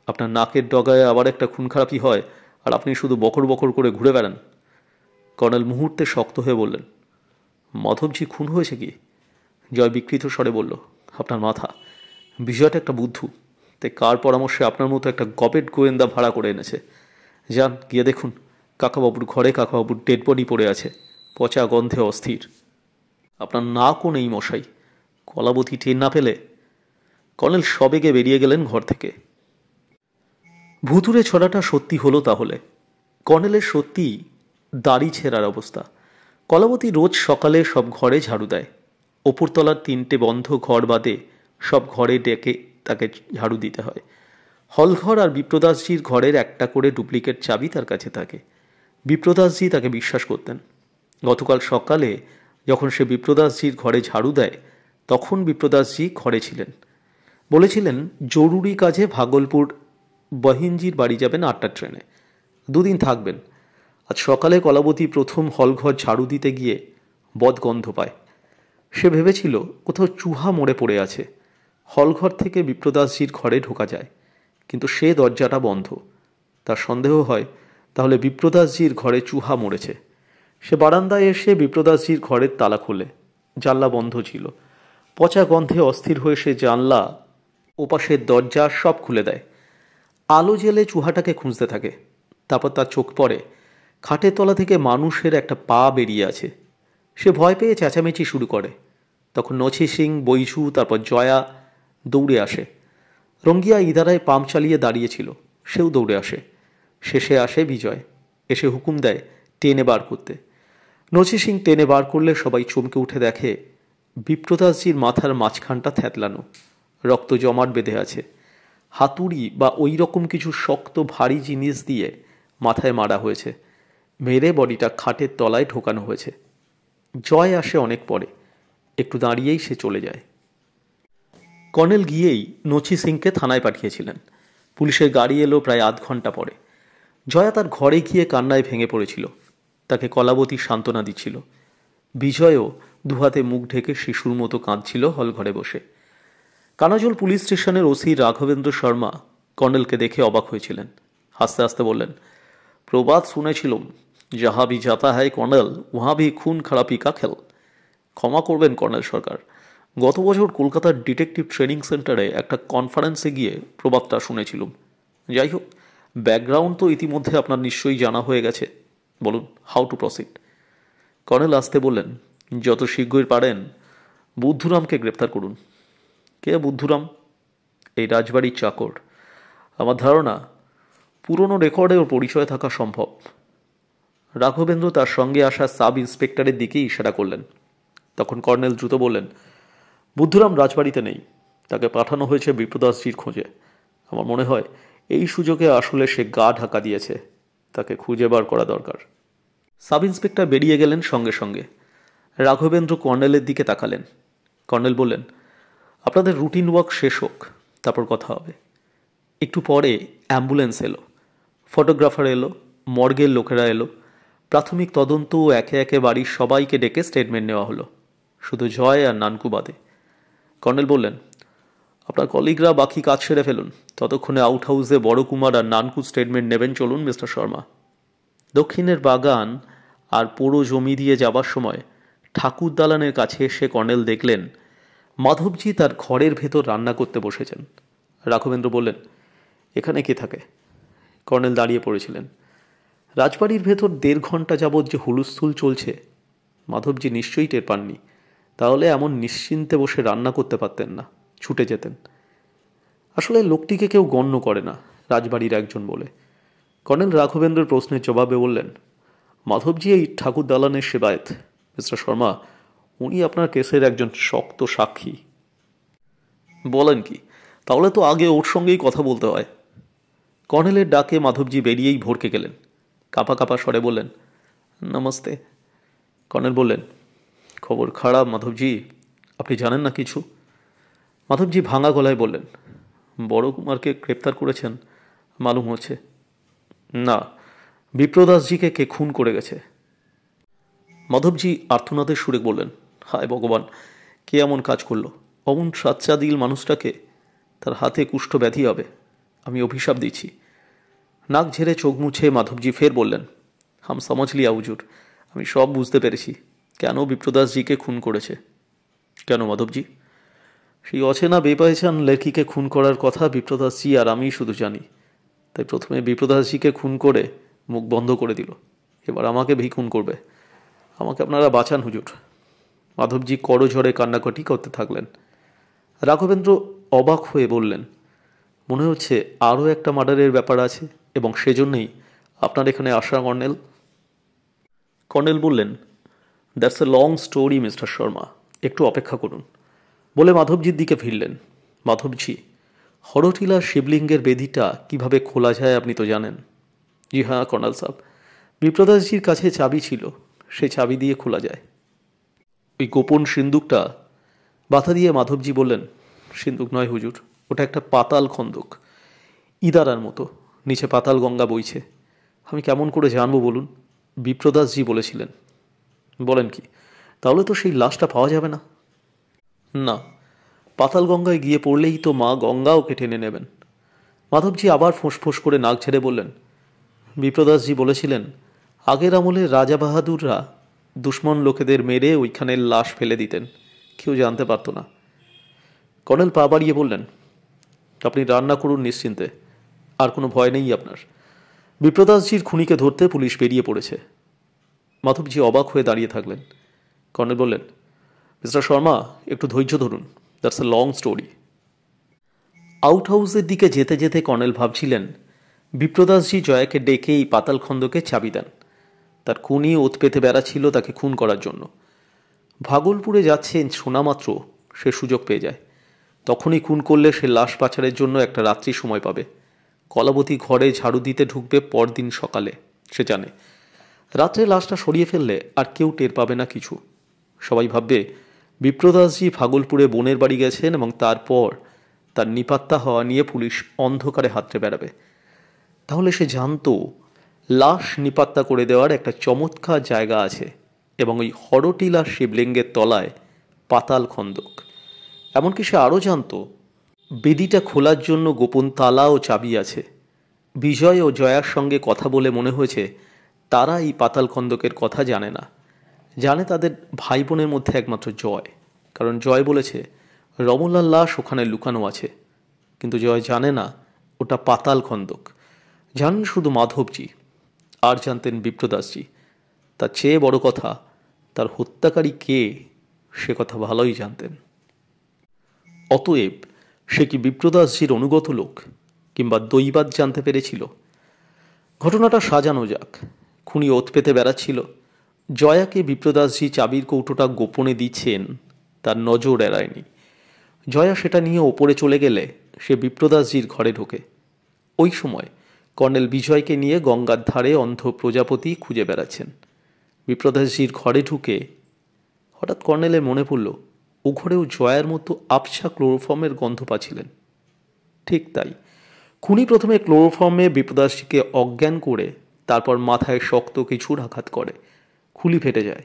[SPEAKER 1] আপনার নাকের ডগায় আবার একটা খুন খারাপই হয় আর আপনি শুধু বকর বকর করে ঘুরে বেড়ান কর্নেল মুহূর্তে শক্ত হয়ে বললেন মাধবজি খুন হয়েছে কি জয় বিকৃত স্বরে বলল আপনার মাথা বিজয়টা একটা বুদ্ধু তাই কার পরামর্শে আপনার মতো একটা গপেট গোয়েন্দা ভাড়া করে এনেছে যান গিয়ে দেখুন কাকাবাবুর ঘরে কাকাবাবুর ডেড বডি পড়ে আছে পচা গন্ধে অস্থির আপনার না কোন এই মশাই কলাবতী টেন না পেলে কর্নেল সবেগে বেরিয়ে গেলেন ঘর থেকে ভুতুরে ছড়াটা সত্যি হলো তাহলে কর্নেলের সত্যি দাড়ি ছেঁড়ার অবস্থা কলাবতী রোজ সকালে সব ঘরে ঝাড়ু দেয় ওপরতলার তিনটে বন্ধ ঘর বাদে সব ঘরে ডেকে তাকে ঝাড়ু দিতে হয় হলঘর আর বিপ্রদাসজির ঘরের একটা করে ডুপ্লিকেট চাবি তার কাছে থাকে বিপ্রদাসজি তাকে বিশ্বাস করতেন গতকাল সকালে যখন সে বিপ্রদাসজির ঘরে ঝাড়ু দেয় তখন বিপ্রদাসজি ঘরে ছিলেন বলেছিলেন জরুরি কাজে ভাগলপুর বহিনজির বাড়ি যাবেন আটটা ট্রেনে দুদিন থাকবেন আজ সকালে কলাবতী প্রথম হলঘর ঝাড়ু দিতে গিয়ে বদগন্ধ পায় সে ভেবেছিল কোথাও চুহা মরে পড়ে আছে হলঘর থেকে বিপ্রদাসজির ঘরে ঢোকা যায় কিন্তু সে দরজাটা বন্ধ তার সন্দেহ হয় তাহলে বিপ্রদাসজির ঘরে চুহা মরেছে সে বারান্দায় এসে বিপ্রদাসজির ঘরের তালা খোলে জানলা বন্ধ ছিল পচা গন্ধে অস্থির হয়ে সে জানলা ওপাশের দরজা সব খুলে দেয় আলো জেলে চুহাটাকে খুঁজতে থাকে তারপর তার চোখ পড়ে খাটের তলা থেকে মানুষের একটা পা বেরিয়ে আছে সে ভয় পেয়ে চেঁচামেচি শুরু করে তখন নছি সিং বৈশু তারপর জয়া দৌড়ে আসে রঙ্গিয়া ইদারায় পাম্প চালিয়ে দাঁড়িয়েছিল সেও দৌড়ে আসে শেষে আসে বিজয় এসে হুকুম দেয় টেনে বার করতে নচি সিং টেনে বার করলে সবাই চমকে উঠে দেখে বিপ্রদাসজির মাথার মাঝখানটা থেতলানো রক্ত জমাট বেঁধে আছে হাতুড়ি বা ওই রকম কিছু শক্ত ভারী জিনিস দিয়ে মাথায় মারা হয়েছে মেরে বডিটা খাটের তলায় ঢোকানো হয়েছে জয় আসে অনেক পরে একটু দাঁড়িয়েই সে চলে যায় কর্নেল গিয়েই নচি সিংকে থানায় পাঠিয়েছিলেন পুলিশের গাড়ি এলো প্রায় আধ ঘন্টা পরে জয়া তার ঘরে গিয়ে কান্নায় ভেঙে পড়েছিল তাকে কলাবতী সান্ত্বনা দিচ্ছিল বিজয়ও দুহাতে মুখ ঢেকে শিশুর মতো কাঁদছিল ঘরে বসে কানাজল পুলিশ স্টেশনের ওসি রাঘবেন্দ্র শর্মা কর্নেলকে দেখে অবাক হয়েছিলেন হাসতে হাসতে বললেন প্রবাদ শুনেছিলুম যাহা বি যাতা হয় কর্নেল উহা ভি খুন খারাপি কা খেল ক্ষমা করবেন কর্নেল সরকার গত বছর কলকাতার ডিটেকটিভ ট্রেনিং সেন্টারে একটা কনফারেন্সে গিয়ে প্রবাদটা শুনেছিলাম যাই হোক ব্যাকগ্রাউন্ড তো ইতিমধ্যে আপনার নিশ্চয়ই জানা হয়ে গেছে বলুন হাউ টু প্রসিড কর্নেল আসতে বললেন যত শীঘ্রই পারেন বুদ্ধুরামকে গ্রেপ্তার করুন কে বুদ্ধুরাম এই রাজবাড়ির চাকর আমার ধারণা পুরনো রেকর্ডেও পরিচয় থাকা সম্ভব রাঘবেন্দ্র তার সঙ্গে আসা সাব ইন্সপেক্টরের দিকেই ইশারা করলেন তখন কর্নেল দ্রুত বললেন বুদ্ধুরাম রাজবাড়িতে নেই তাকে পাঠানো হয়েছে বিপ্রদাসজির খোঁজে আমার মনে হয় এই সুযোগে আসলে সে গা ঢাকা দিয়েছে তাকে খুঁজে বার করা দরকার সাব ইন্সপেক্টর বেরিয়ে গেলেন সঙ্গে সঙ্গে রাঘবেন্দ্র কর্নেলের দিকে তাকালেন কর্নেল বললেন আপনাদের রুটিন ওয়ার্ক শেষ হোক তারপর কথা হবে একটু পরে অ্যাম্বুলেন্স এলো ফটোগ্রাফার এলো মর্গের লোকেরা এলো প্রাথমিক তদন্ত একে একে বাড়ির সবাইকে ডেকে স্টেটমেন্ট নেওয়া হলো শুধু জয় আর নানকু বাদে কর্নেল বললেন আপনার কলিগরা বাকি কাজ সেরে ফেলুন ততক্ষণে হাউসে বড় কুমার আর নানকু স্টেটমেন্ট নেবেন চলুন মিস্টার শর্মা দক্ষিণের বাগান আর পোড়ো জমি দিয়ে যাবার সময় ঠাকুর দালানের কাছে এসে কর্নেল দেখলেন মাধবজি তার ঘরের ভেতর রান্না করতে বসেছেন রাঘবেন্দ্র বললেন এখানে কে থাকে কর্নেল দাঁড়িয়ে পড়েছিলেন রাজবাড়ির ভেতর দেড় ঘন্টা যাবৎ যে হুলুস্থুল চলছে মাধবজি নিশ্চয়ই টের পাননি তাহলে এমন নিশ্চিন্তে বসে রান্না করতে পারতেন না ছুটে যেতেন আসলে লোকটিকে কেউ গণ্য করে না রাজবাড়ির একজন বলে কর্নেল রাঘবেন্দ্রের প্রশ্নের জবাবে বললেন মাধবজি এই ঠাকুর দালানের সেবায়েত মিস্টার শর্মা উনি আপনার কেসের একজন শক্ত সাক্ষী বলেন কি তাহলে তো আগে ওর সঙ্গেই কথা বলতে হয় কর্নেলের ডাকে মাধবজি বেরিয়েই ভরকে গেলেন কাপা কাপা স্বরে বললেন নমস্তে কর্নেল বললেন খবর খারাপ মাধবজি আপনি জানেন না কিছু মাধবজি ভাঙা গলায় বললেন বড় কুমারকে গ্রেপ্তার করেছেন মালুম হচ্ছে না বিপ্রদাসজিকে কে খুন করে গেছে মাধবজি আর্থনাদের সুরে বললেন হায় ভগবান কে এমন কাজ করলো অমন সাচ্চা দিল মানুষটাকে তার হাতে কুষ্ঠ ব্যাধি হবে আমি অভিশাপ দিচ্ছি নাক ঝেড়ে চোখ মুছে মাধবজি ফের বললেন হাম লিয়া হুজুর আমি সব বুঝতে পেরেছি কেন বিপ্রদাসজিকে খুন করেছে কেন মাধবজি সেই অচেনা বেপাইছান লেখিকে খুন করার কথা বিপ্রদাসজি আর আমি শুধু জানি তাই প্রথমে বিপ্রদাসজিকে খুন করে মুখ বন্ধ করে দিল এবার আমাকে খুন করবে আমাকে আপনারা বাঁচান হুজুর মাধবজি করঝরে কান্নাকাটি করতে থাকলেন রাঘবেন্দ্র অবাক হয়ে বললেন মনে হচ্ছে আরও একটা মার্ডারের ব্যাপার আছে এবং সেজন্যই আপনার এখানে আসা কর্নেল কর্নেল বললেন that's a long story mister Sharma একটু অপেক্ষা করুন বলে মাধবজির দিকে ফিরলেন মাধবজি হরটিলা শিবলিঙ্গের বেদিটা কিভাবে খোলা যায় আপনি তো জানেন জি হ্যাঁ কর্নাল সাহ বিপ্রদাসজির কাছে চাবি ছিল সে চাবি দিয়ে খোলা যায় ওই গোপন সিন্দুকটা বাধা দিয়ে মাধবজি বললেন সিন্দুক নয় হুজুর ওটা একটা পাতাল খন্দক ইদারার মতো নিচে পাতাল গঙ্গা বইছে আমি কেমন করে জানবো বলুন বিপ্রদাসজি বলেছিলেন বলেন কি তাহলে তো সেই লাশটা পাওয়া যাবে না না পাতাল গঙ্গায় গিয়ে পড়লেই তো মা গঙ্গাও কেটে টেনে নেবেন মাধবজি আবার ফোঁস করে নাক ছেড়ে বললেন বিপ্রদাসজি বলেছিলেন আগের আমলে রাজা বাহাদুররা দুশ্মন লোকেদের মেরে ওইখানে লাশ ফেলে দিতেন কেউ জানতে পারত না কর্নেল পা বাড়িয়ে বললেন আপনি রান্না করুন নিশ্চিন্তে আর কোনো ভয় নেই আপনার বিপ্রদাসজির খুনিকে ধরতে পুলিশ বেরিয়ে পড়েছে মাধবজি অবাক হয়ে দাঁড়িয়ে থাকলেন কর্নেল বললেন মিস্টার শর্মা একটু ধৈর্য ধরুন দ্যাটস এ লং স্টোরি আউট হাউসের দিকে যেতে যেতে কর্নেল ভাবছিলেন বিপ্রদাসজি জয়াকে ডেকে এই পাতাল খন্দকে চাবি দেন তার খুনি ওত পেতে বেড়াচ্ছিল তাকে খুন করার জন্য ভাগলপুরে যাচ্ছেন শোনামাত্র সে সুযোগ পেয়ে যায় তখনই খুন করলে সে লাশ পাচারের জন্য একটা রাত্রি সময় পাবে কলাবতী ঘরে ঝাড়ু দিতে ঢুকবে পরদিন সকালে সে জানে রাত্রে লাশটা সরিয়ে ফেললে আর কেউ টের পাবে না কিছু সবাই ভাববে বিপ্রদাসজি ফাগলপুরে বোনের বাড়ি গেছেন এবং তারপর তার নিপাত্তা হওয়া নিয়ে পুলিশ অন্ধকারে হাতড়ে বেড়াবে তাহলে সে জানতো লাশ নিপাত্তা করে দেওয়ার একটা চমৎকার জায়গা আছে এবং ওই হরটিলা শিবলিঙ্গের তলায় পাতাল খন্দক এমনকি সে আরও জানত বেদিটা খোলার জন্য গোপন তালা ও চাবি আছে বিজয় ও জয়ার সঙ্গে কথা বলে মনে হয়েছে তারা এই পাতাল খন্দকের কথা জানে না জানে তাদের ভাই বোনের মধ্যে একমাত্র জয় কারণ জয় বলেছে রমলার লাশ ওখানে লুকানো আছে কিন্তু জয় জানে না ওটা পাতাল খন্দক জানেন শুধু মাধবজি আর জানতেন বিপ্রদাসজি তার চেয়ে বড় কথা তার হত্যাকারী কে সে কথা ভালোই জানতেন অতএব সে কি বিপ্রদাসজির অনুগত লোক কিংবা দৈবাদ জানতে পেরেছিল ঘটনাটা সাজানো যাক খুনি ওত পেতে বেড়াচ্ছিল জয়াকে বিপ্রদাসজি চাবির কৌটোটা গোপনে দিচ্ছেন তার নজর এড়ায়নি জয়া সেটা নিয়ে ওপরে চলে গেলে সে বিপ্রদাসজির ঘরে ঢোকে ওই সময় কর্নেল বিজয়কে নিয়ে গঙ্গার ধারে অন্ধ প্রজাপতি খুঁজে বেড়াচ্ছেন বিপ্রদাসজির ঘরে ঢুকে হঠাৎ কর্নেলের মনে পড়ল ও ঘরেও জয়ার মতো আবসা ক্লোরোফর্মের গন্ধ পাচ্ছিলেন ঠিক তাই খুনি প্রথমে ক্লোরোফর্মে বিপ্রদাসজিকে অজ্ঞান করে তারপর মাথায় শক্ত কিছুর আঘাত করে খুলি ফেটে যায়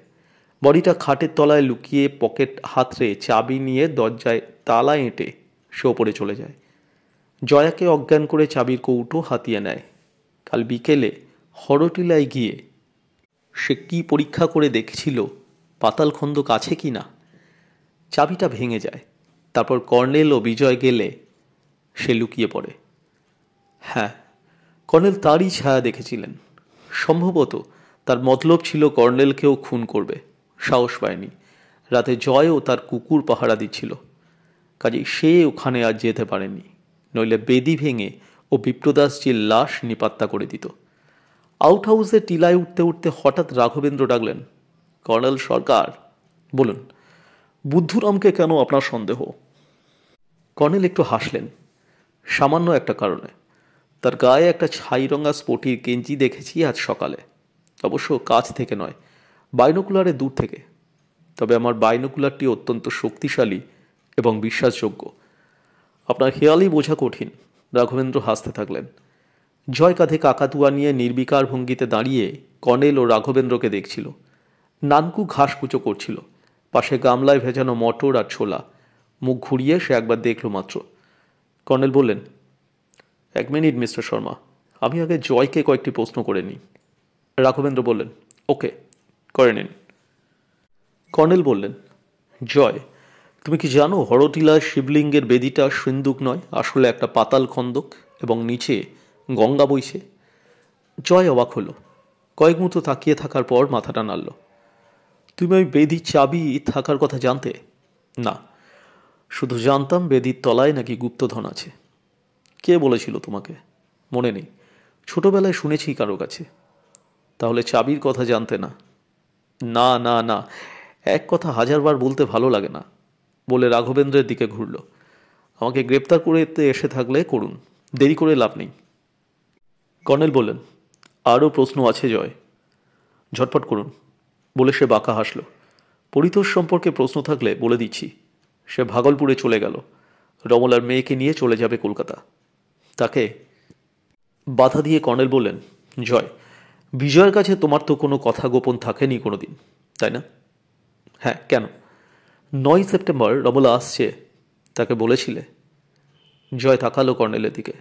[SPEAKER 1] বডিটা খাটের তলায় লুকিয়ে পকেট হাতরে চাবি নিয়ে দরজায় তালা এঁটে সে ওপরে চলে যায় জয়াকে অজ্ঞান করে চাবির কৌটো হাতিয়ে নেয় কাল বিকেলে হরটিলায় গিয়ে সে কী পরীক্ষা করে দেখছিল পাতালখন্দ কাছে কি না চাবিটা ভেঙে যায় তারপর কর্নেল ও বিজয় গেলে সে লুকিয়ে পড়ে হ্যাঁ কর্নেল তারই ছায়া দেখেছিলেন সম্ভবত তার মতলব ছিল কর্নেলকেও খুন করবে সাহস পায়নি রাতে জয়ও তার কুকুর পাহারা দিচ্ছিল কাজে সে ওখানে আর যেতে পারেনি নইলে বেদি ভেঙে ও বিপ্রদাসজির লাশ নিপাত্তা করে দিত আউট হাউসে টিলায় উঠতে উঠতে হঠাৎ রাঘবেন্দ্র ডাকলেন কর্নেল সরকার বলুন বুদ্ধুরামকে কেন আপনার সন্দেহ কর্নেল একটু হাসলেন সামান্য একটা কারণে তার গায়ে একটা ছাই রঙা স্পটির গেঞ্জি দেখেছি আজ সকালে অবশ্য কাছ থেকে নয় বাইনোকুলারে দূর থেকে তবে আমার বাইনোকুলারটি অত্যন্ত শক্তিশালী এবং বিশ্বাসযোগ্য আপনার হেয়ালি বোঝা কঠিন রাঘবেন্দ্র হাসতে থাকলেন জয় কাঁধে কাকাতুয়া নিয়ে নির্বিকার ভঙ্গিতে দাঁড়িয়ে কনেল ও রাঘবেন্দ্রকে দেখছিল নানকু ঘাস কুচো করছিল পাশে গামলায় ভেজানো মটর আর ছোলা মুখ ঘুরিয়ে সে একবার দেখল মাত্র কর্নেল বললেন এক মিনিট মিস্টার শর্মা আমি আগে জয়কে কয়েকটি প্রশ্ন করে নিই রাঘবেন্দ্র বললেন ওকে করে নিন কর্নেল বললেন জয় তুমি কি জানো হরটিলা শিবলিঙ্গের বেদিটা সিন্দুক নয় আসলে একটা পাতাল খন্দক এবং নিচে গঙ্গা বইছে জয় অবাক হলো কয়েক মুহূর্ত তাকিয়ে থাকার পর মাথাটা নাড়ল তুমি ওই বেদির চাবি থাকার কথা জানতে না শুধু জানতাম বেদির তলায় নাকি গুপ্তধন আছে কে বলেছিল তোমাকে মনে নেই ছোটবেলায় শুনেছি কারো কাছে তাহলে চাবির কথা জানতে না না না না এক কথা হাজারবার বলতে ভালো লাগে না বলে রাঘবেন্দ্রের দিকে ঘুরল আমাকে গ্রেপ্তার করতে এসে থাকলে করুন দেরি করে লাভ নেই কর্নেল বললেন আরও প্রশ্ন আছে জয় ঝটপট করুন বলে সে বাঁকা হাসল পরিতোষ সম্পর্কে প্রশ্ন থাকলে বলে দিচ্ছি সে ভাগলপুরে চলে গেল রমলার মেয়েকে নিয়ে চলে যাবে কলকাতা তাকে বাধা দিয়ে কর্নেল বললেন জয় বিজয়ের কাছে তোমার তো কোনো কথা গোপন থাকেনি কোনো দিন তাই না হ্যাঁ কেন নয় সেপ্টেম্বর রমলা আসছে তাকে বলেছিলে জয় তাকালো কর্নেলের দিকে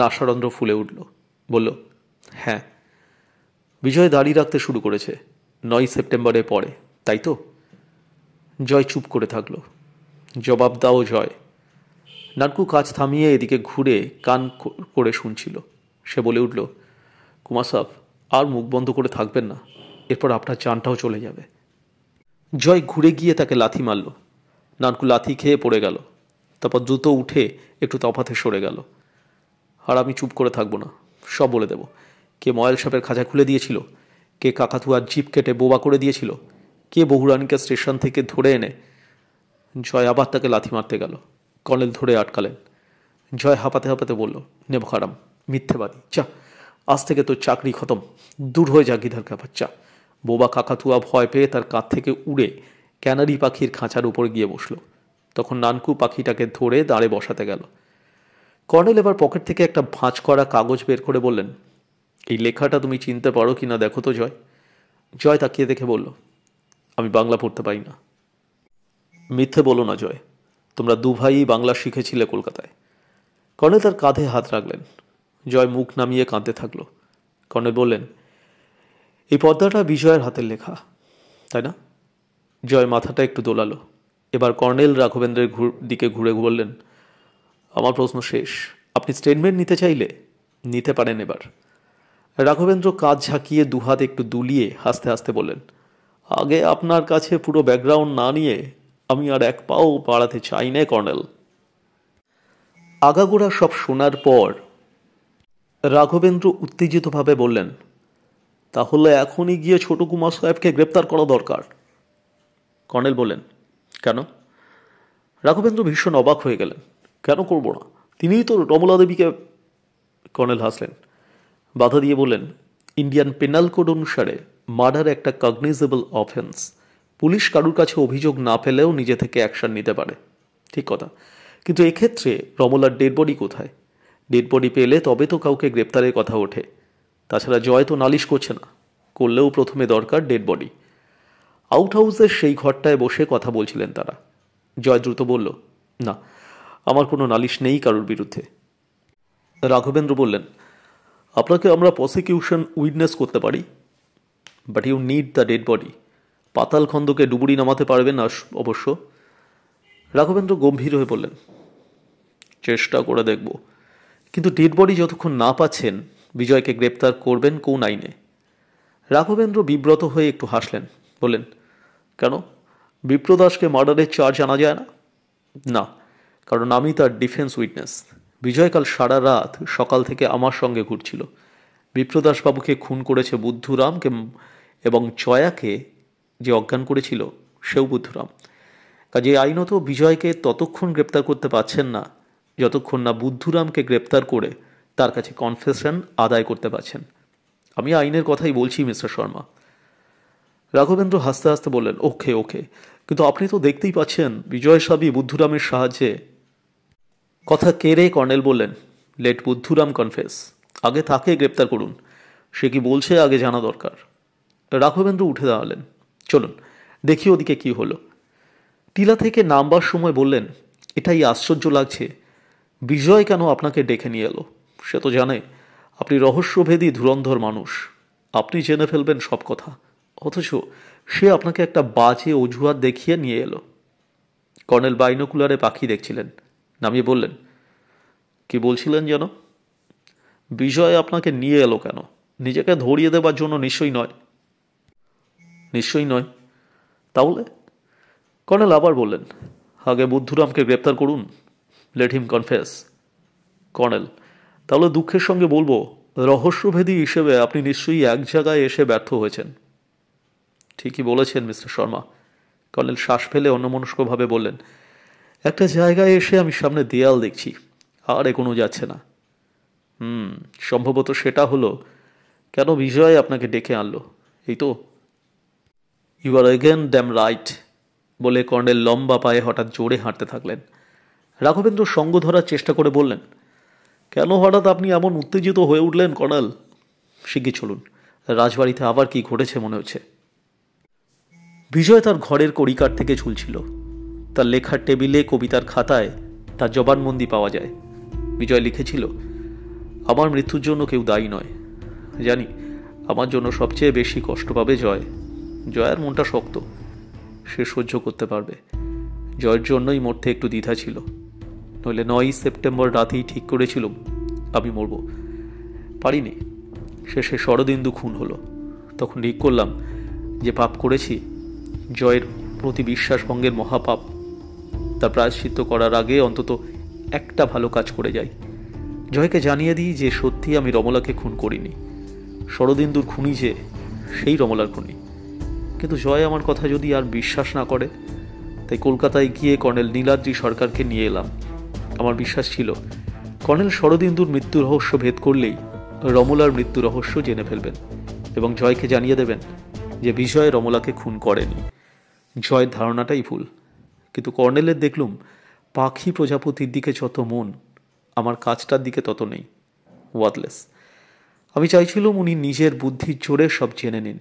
[SPEAKER 1] নাসারন্দ্র ফুলে উঠল বলল হ্যাঁ বিজয় দাড়ি রাখতে শুরু করেছে নয় সেপ্টেম্বরের পরে তাই তো জয় চুপ করে থাকলো জবাব দাও জয় নানকু কাজ থামিয়ে এদিকে ঘুরে কান করে শুনছিল সে বলে উঠল কুমার সাহ আর মুখ বন্ধ করে থাকবেন না এরপর আপনার চানটাও চলে যাবে জয় ঘুরে গিয়ে তাকে লাথি মারল নানকু লাথি খেয়ে পড়ে গেল তারপর দ্রুত উঠে একটু তফাতে সরে গেল আর আমি চুপ করে থাকবো না সব বলে দেব কে ময়েল সাপের খাঁচা খুলে দিয়েছিল কে কাকাতুয়ার জিপ কেটে বোবা করে দিয়েছিল কে বহুরানীকে স্টেশন থেকে ধরে এনে জয় আবার তাকে লাথি মারতে গেল কর্নেল ধরে আটকালেন জয় হাঁপাতে হাঁপাতে বলল নেব খারাম মিথ্যেবাদী চা আজ থেকে তোর চাকরি খতম দূর হয়ে যা গিধারকা বাচ্চা বোবা কাকাতুয়া ভয় পেয়ে তার কাঁধ থেকে উড়ে ক্যানারি পাখির খাঁচার উপর গিয়ে বসল তখন নানকু পাখিটাকে ধরে দাঁড়ে বসাতে গেল কর্নেল এবার পকেট থেকে একটা ভাঁজ করা কাগজ বের করে বললেন এই লেখাটা তুমি চিনতে পারো কি না দেখো তো জয় জয় তাকিয়ে দেখে বলল আমি বাংলা পড়তে পারি না মিথ্যে বলো না জয় তোমরা দুভাই বাংলা শিখেছিলে কলকাতায় কর্ণেল তার কাঁধে হাত রাখলেন জয় মুখ নামিয়ে কাঁদতে থাকলো কর্ণেল বললেন এই পদ্মাটা বিজয়ের হাতের লেখা তাই না জয় মাথাটা একটু দোলালো এবার কর্নেল রাঘবেন্দ্রের দিকে ঘুরে বললেন আমার প্রশ্ন শেষ আপনি স্টেটমেন্ট নিতে চাইলে নিতে পারেন এবার রাঘবেন্দ্র কাজ ঝাঁকিয়ে দুহাত একটু দুলিয়ে হাসতে হাসতে বললেন আগে আপনার কাছে পুরো ব্যাকগ্রাউন্ড না নিয়ে আমি আর এক পাও পাড়াতে চাই না কর্নেল আগাগোড়া সব শোনার পর রাঘবেন্দ্র উত্তেজিতভাবে বললেন তাহলে এখনই গিয়ে ছোট কুমার সাহেবকে গ্রেপ্তার করা দরকার কর্নেল বললেন কেন রাঘবেন্দ্র ভীষণ অবাক হয়ে গেলেন কেন করব না তিনিই তো রমলা দেবীকে কর্নেল হাসলেন বাধা দিয়ে বললেন ইন্ডিয়ান পেনাল কোড অনুসারে মার্ডার একটা কগনিজেবল অফেন্স পুলিশ কারুর কাছে অভিযোগ না ফেলেও নিজে থেকে অ্যাকশন নিতে পারে ঠিক কথা কিন্তু এক্ষেত্রে রমলার ডেড বডি কোথায় ডেড বডি পেলে তবে তো কাউকে গ্রেপ্তারের কথা ওঠে তাছাড়া জয় তো নালিশ করছে না করলেও প্রথমে দরকার ডেড বডি আউট হাউসের সেই ঘরটায় বসে কথা বলছিলেন তারা জয় দ্রুত বলল না আমার কোনো নালিশ নেই কারুর বিরুদ্ধে রাঘবেন্দ্র বললেন আপনাকে আমরা প্রসিকিউশন উইটনেস করতে পারি but you need the dead body পাতাল খন্দকে ডুবুরি নামাতে পারবেন না অবশ্য রাঘবেন্দ্র গম্ভীর হয়ে বললেন চেষ্টা করে দেখব কিন্তু ডেড বডি যতক্ষণ না পাচ্ছেন বিজয়কে গ্রেপ্তার করবেন কোন আইনে রাঘবেন্দ্র বিব্রত হয়ে একটু হাসলেন বলেন কেন বিপ্রদাসকে মার্ডারের চার্জ আনা যায় না না কারণ আমি তার ডিফেন্স উইটনেস বিজয় কাল সারা রাত সকাল থেকে আমার সঙ্গে ঘুরছিল বিপ্রদাসবাবুকে খুন করেছে বুদ্ধুরামকে এবং জয়াকে যে অজ্ঞান করেছিল সেও বুদ্ধরাম কাজে আইনত বিজয়কে ততক্ষণ গ্রেপ্তার করতে পারছেন না যতক্ষণ না বুদ্ধুরামকে গ্রেপ্তার করে তার কাছে কনফেশন আদায় করতে পারছেন আমি আইনের কথাই বলছি মিস্টার শর্মা রাঘবেন্দ্র হাসতে হাসতে বললেন ওকে ওকে কিন্তু আপনি তো দেখতেই পাচ্ছেন বিজয় সাবি বুদ্ধুরামের সাহায্যে কথা কেড়ে কর্নেল বললেন লেট বুদ্ধুরাম কনফেস আগে তাকে গ্রেপ্তার করুন সে কি বলছে আগে জানা দরকার রাঘবেন্দ্র উঠে দাঁড়ালেন চলুন দেখি ওদিকে কি হলো টিলা থেকে নামবার সময় বললেন এটাই আশ্চর্য লাগছে বিজয় কেন আপনাকে ডেকে নিয়ে এলো সে তো জানে আপনি রহস্যভেদী ধুরন্ধর মানুষ আপনি জেনে ফেলবেন সব কথা অথচ সে আপনাকে একটা বাজে অজুহাত দেখিয়ে নিয়ে এলো কর্নেল বাইনোকুলারে পাখি দেখছিলেন নামিয়ে বললেন কি বলছিলেন যেন বিজয় আপনাকে নিয়ে এলো কেন নিজেকে ধরিয়ে দেবার জন্য নিশ্চয়ই নয় নিশ্চয়ই নয় তাহলে কর্নেল আবার বললেন আগে বুদ্ধুরামকে গ্রেপ্তার করুন লেট হিম কনফেস কর্নেল তাহলে দুঃখের সঙ্গে বলবো রহস্যভেদী হিসেবে আপনি নিশ্চয়ই এক জায়গায় এসে ব্যর্থ হয়েছেন ঠিকই বলেছেন মিস্টার শর্মা কর্নেল শ্বাস ফেলে অন্যমনস্কভাবে বললেন একটা জায়গায় এসে আমি সামনে দেয়াল দেখছি আর এখনও যাচ্ছে না হুম সম্ভবত সেটা হলো কেন বিজয় আপনাকে ডেকে আনলো এই তো you are again damn right বলে কর্নেল লম্বা পায়ে হঠাৎ জোরে হাঁটতে থাকলেন রাঘবেন্দ্র সঙ্গ ধরার চেষ্টা করে বললেন কেন হঠাৎ আপনি এমন উত্তেজিত হয়ে উঠলেন কর্নেল শিগগির চলুন রাজবাড়িতে আবার কি ঘটেছে মনে হচ্ছে বিজয় তার ঘরের কড়িকার থেকে ঝুলছিল তার লেখার টেবিলে কবিতার খাতায় তার জবানবন্দি পাওয়া যায় বিজয় লিখেছিল আমার মৃত্যুর জন্য কেউ দায়ী নয় জানি আমার জন্য সবচেয়ে বেশি কষ্ট পাবে জয় জয়ার মনটা শক্ত সে সহ্য করতে পারবে জয়ের জন্যই মরতে একটু দ্বিধা ছিল নইলে নয়ই সেপ্টেম্বর রাতেই ঠিক করেছিল আমি মরব পারিনি শেষে শরদিন্দু খুন হলো তখন ঠিক করলাম যে পাপ করেছি জয়ের প্রতি বিশ্বাসভঙ্গের মহাপাপ তার প্রায়শ্চিত্ত করার আগে অন্তত একটা ভালো কাজ করে যাই জয়কে জানিয়ে দিই যে সত্যি আমি রমলাকে খুন করিনি শরদিন্দুর খুনি যে সেই রমলার খুনি কিন্তু জয় আমার কথা যদি আর বিশ্বাস না করে তাই কলকাতায় গিয়ে কর্নেল নীলাদ্রি সরকারকে নিয়ে এলাম আমার বিশ্বাস ছিল কর্নেল শরদিন্দুর মৃত্যু রহস্য ভেদ করলেই রমলার মৃত্যু রহস্য জেনে ফেলবেন এবং জয়কে জানিয়ে দেবেন যে বিজয় রমলাকে খুন করেনি জয়ের ধারণাটাই ভুল কিন্তু কর্নেলের দেখলুম পাখি প্রজাপতির দিকে যত মন আমার কাজটার দিকে তত নেই ওয়াদলেস আমি চাইছিলাম উনি নিজের বুদ্ধির জোরে সব জেনে নিন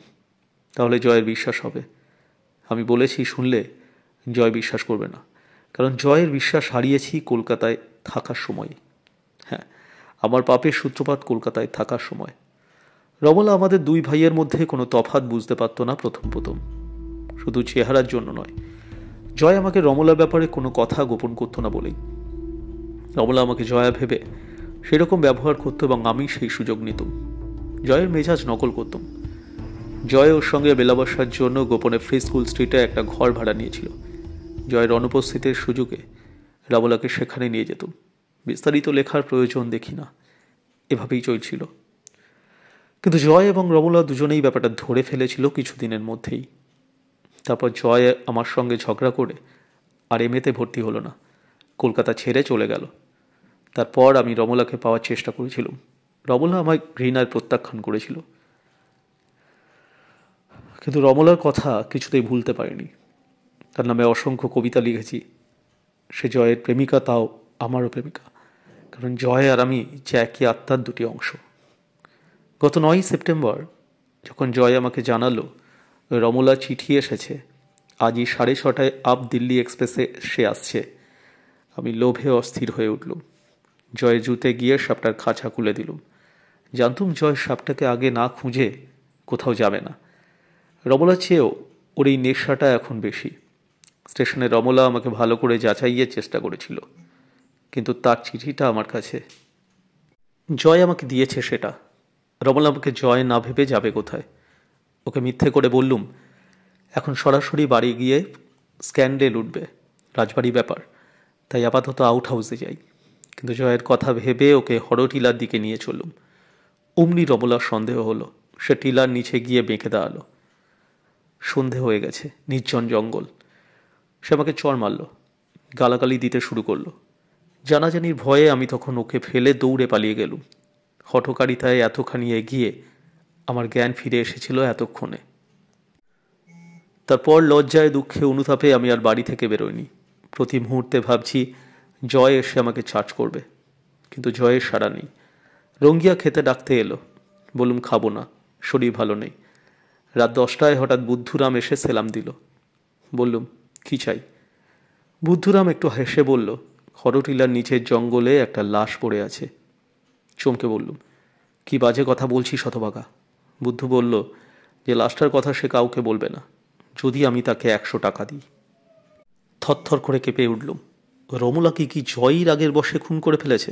[SPEAKER 1] তাহলে জয়ের বিশ্বাস হবে আমি বলেছি শুনলে জয় বিশ্বাস করবে না কারণ জয়ের বিশ্বাস হারিয়েছি কলকাতায় থাকার সময় হ্যাঁ আমার পাপের সূত্রপাত কলকাতায় থাকার সময় রমলা আমাদের দুই ভাইয়ের মধ্যে কোনো তফাত বুঝতে পারতো না প্রথম প্রথম শুধু চেহারার জন্য নয় জয় আমাকে রমলার ব্যাপারে কোনো কথা গোপন করতো না বলেই রমলা আমাকে জয়া ভেবে সেরকম ব্যবহার করতো এবং আমি সেই সুযোগ নিতাম জয়ের মেজাজ নকল করতাম জয় ওর সঙ্গে মেলাবসার জন্য গোপনে ফ্রি স্কুল স্ট্রিটে একটা ঘর ভাড়া নিয়েছিল জয়ের অনুপস্থিতির সুযোগে রাবলাকে সেখানে নিয়ে যেত বিস্তারিত লেখার প্রয়োজন দেখি না এভাবেই চলছিল কিন্তু জয় এবং রবলা দুজনেই ব্যাপারটা ধরে ফেলেছিল কিছুদিনের মধ্যেই তারপর জয় আমার সঙ্গে ঝগড়া করে আর এমএতে ভর্তি হলো না কলকাতা ছেড়ে চলে গেল তারপর আমি রমলাকে পাওয়ার চেষ্টা করেছিলাম রমলা আমায় ঘৃণায় প্রত্যাখ্যান করেছিল কিন্তু রমলার কথা কিছুতেই ভুলতে পারিনি তার নামে অসংখ্য কবিতা লিখেছি সে জয়ের প্রেমিকা তাও আমারও প্রেমিকা কারণ জয় আর আমি যে একই আত্মার দুটি অংশ গত নয়ই সেপ্টেম্বর যখন জয় আমাকে জানালো রমলা চিঠি এসেছে আজই সাড়ে ছটায় আপ দিল্লি এক্সপ্রেসে সে আসছে আমি লোভে অস্থির হয়ে উঠলুম জয় জুতে গিয়ে সাপটার খাঁচা খুলে দিলুম জানতুম জয় সাপটাকে আগে না খুঁজে কোথাও যাবে না রমলার চেয়েও ওর এই নেশাটা এখন বেশি স্টেশনে রমলা আমাকে ভালো করে যাচাইয়ের চেষ্টা করেছিল কিন্তু তার চিঠিটা আমার কাছে জয় আমাকে দিয়েছে সেটা রমলা আমাকে জয় না ভেবে যাবে কোথায় ওকে মিথ্যে করে বললুম এখন সরাসরি বাড়ি গিয়ে স্ক্যান্ডেল উঠবে রাজবাড়ি ব্যাপার তাই আপাতত আউট হাউসে যাই কিন্তু জয়ের কথা ভেবে ওকে হর টিলার দিকে নিয়ে চললুম অমনি রমলার সন্দেহ হলো সে টিলার নিচে গিয়ে বেঁকে দাঁড়ালো সন্ধে হয়ে গেছে নির্জন জঙ্গল সে আমাকে চর মারল গালাগালি দিতে শুরু করলো জানাজানির ভয়ে আমি তখন ওকে ফেলে দৌড়ে পালিয়ে গেলুম হঠকারিতায় এতখানি এগিয়ে আমার জ্ঞান ফিরে এসেছিল এতক্ষণে তারপর লজ্জায় দুঃখে অনুতাপে আমি আর বাড়ি থেকে বেরোয়নি প্রতি মুহূর্তে ভাবছি জয় এসে আমাকে চার্জ করবে কিন্তু জয়ের সাড়া নেই রঙ্গিয়া খেতে ডাকতে এলো বলুম খাবো না শরীর ভালো নেই রাত দশটায় হঠাৎ বুদ্ধুরাম এসে সেলাম দিল বললুম কি চাই বুদ্ধুরাম একটু হেসে বলল খড়টিলার নিচের জঙ্গলে একটা লাশ পড়ে আছে চমকে বললুম কি বাজে কথা বলছি শতভাগা বুদ্ধু বলল যে লাশটার কথা সে কাউকে বলবে না যদি আমি তাকে একশো টাকা দিই থরথর করে কেঁপে উঠলুম রমুলা কি কি জয়ীর আগের বসে খুন করে ফেলেছে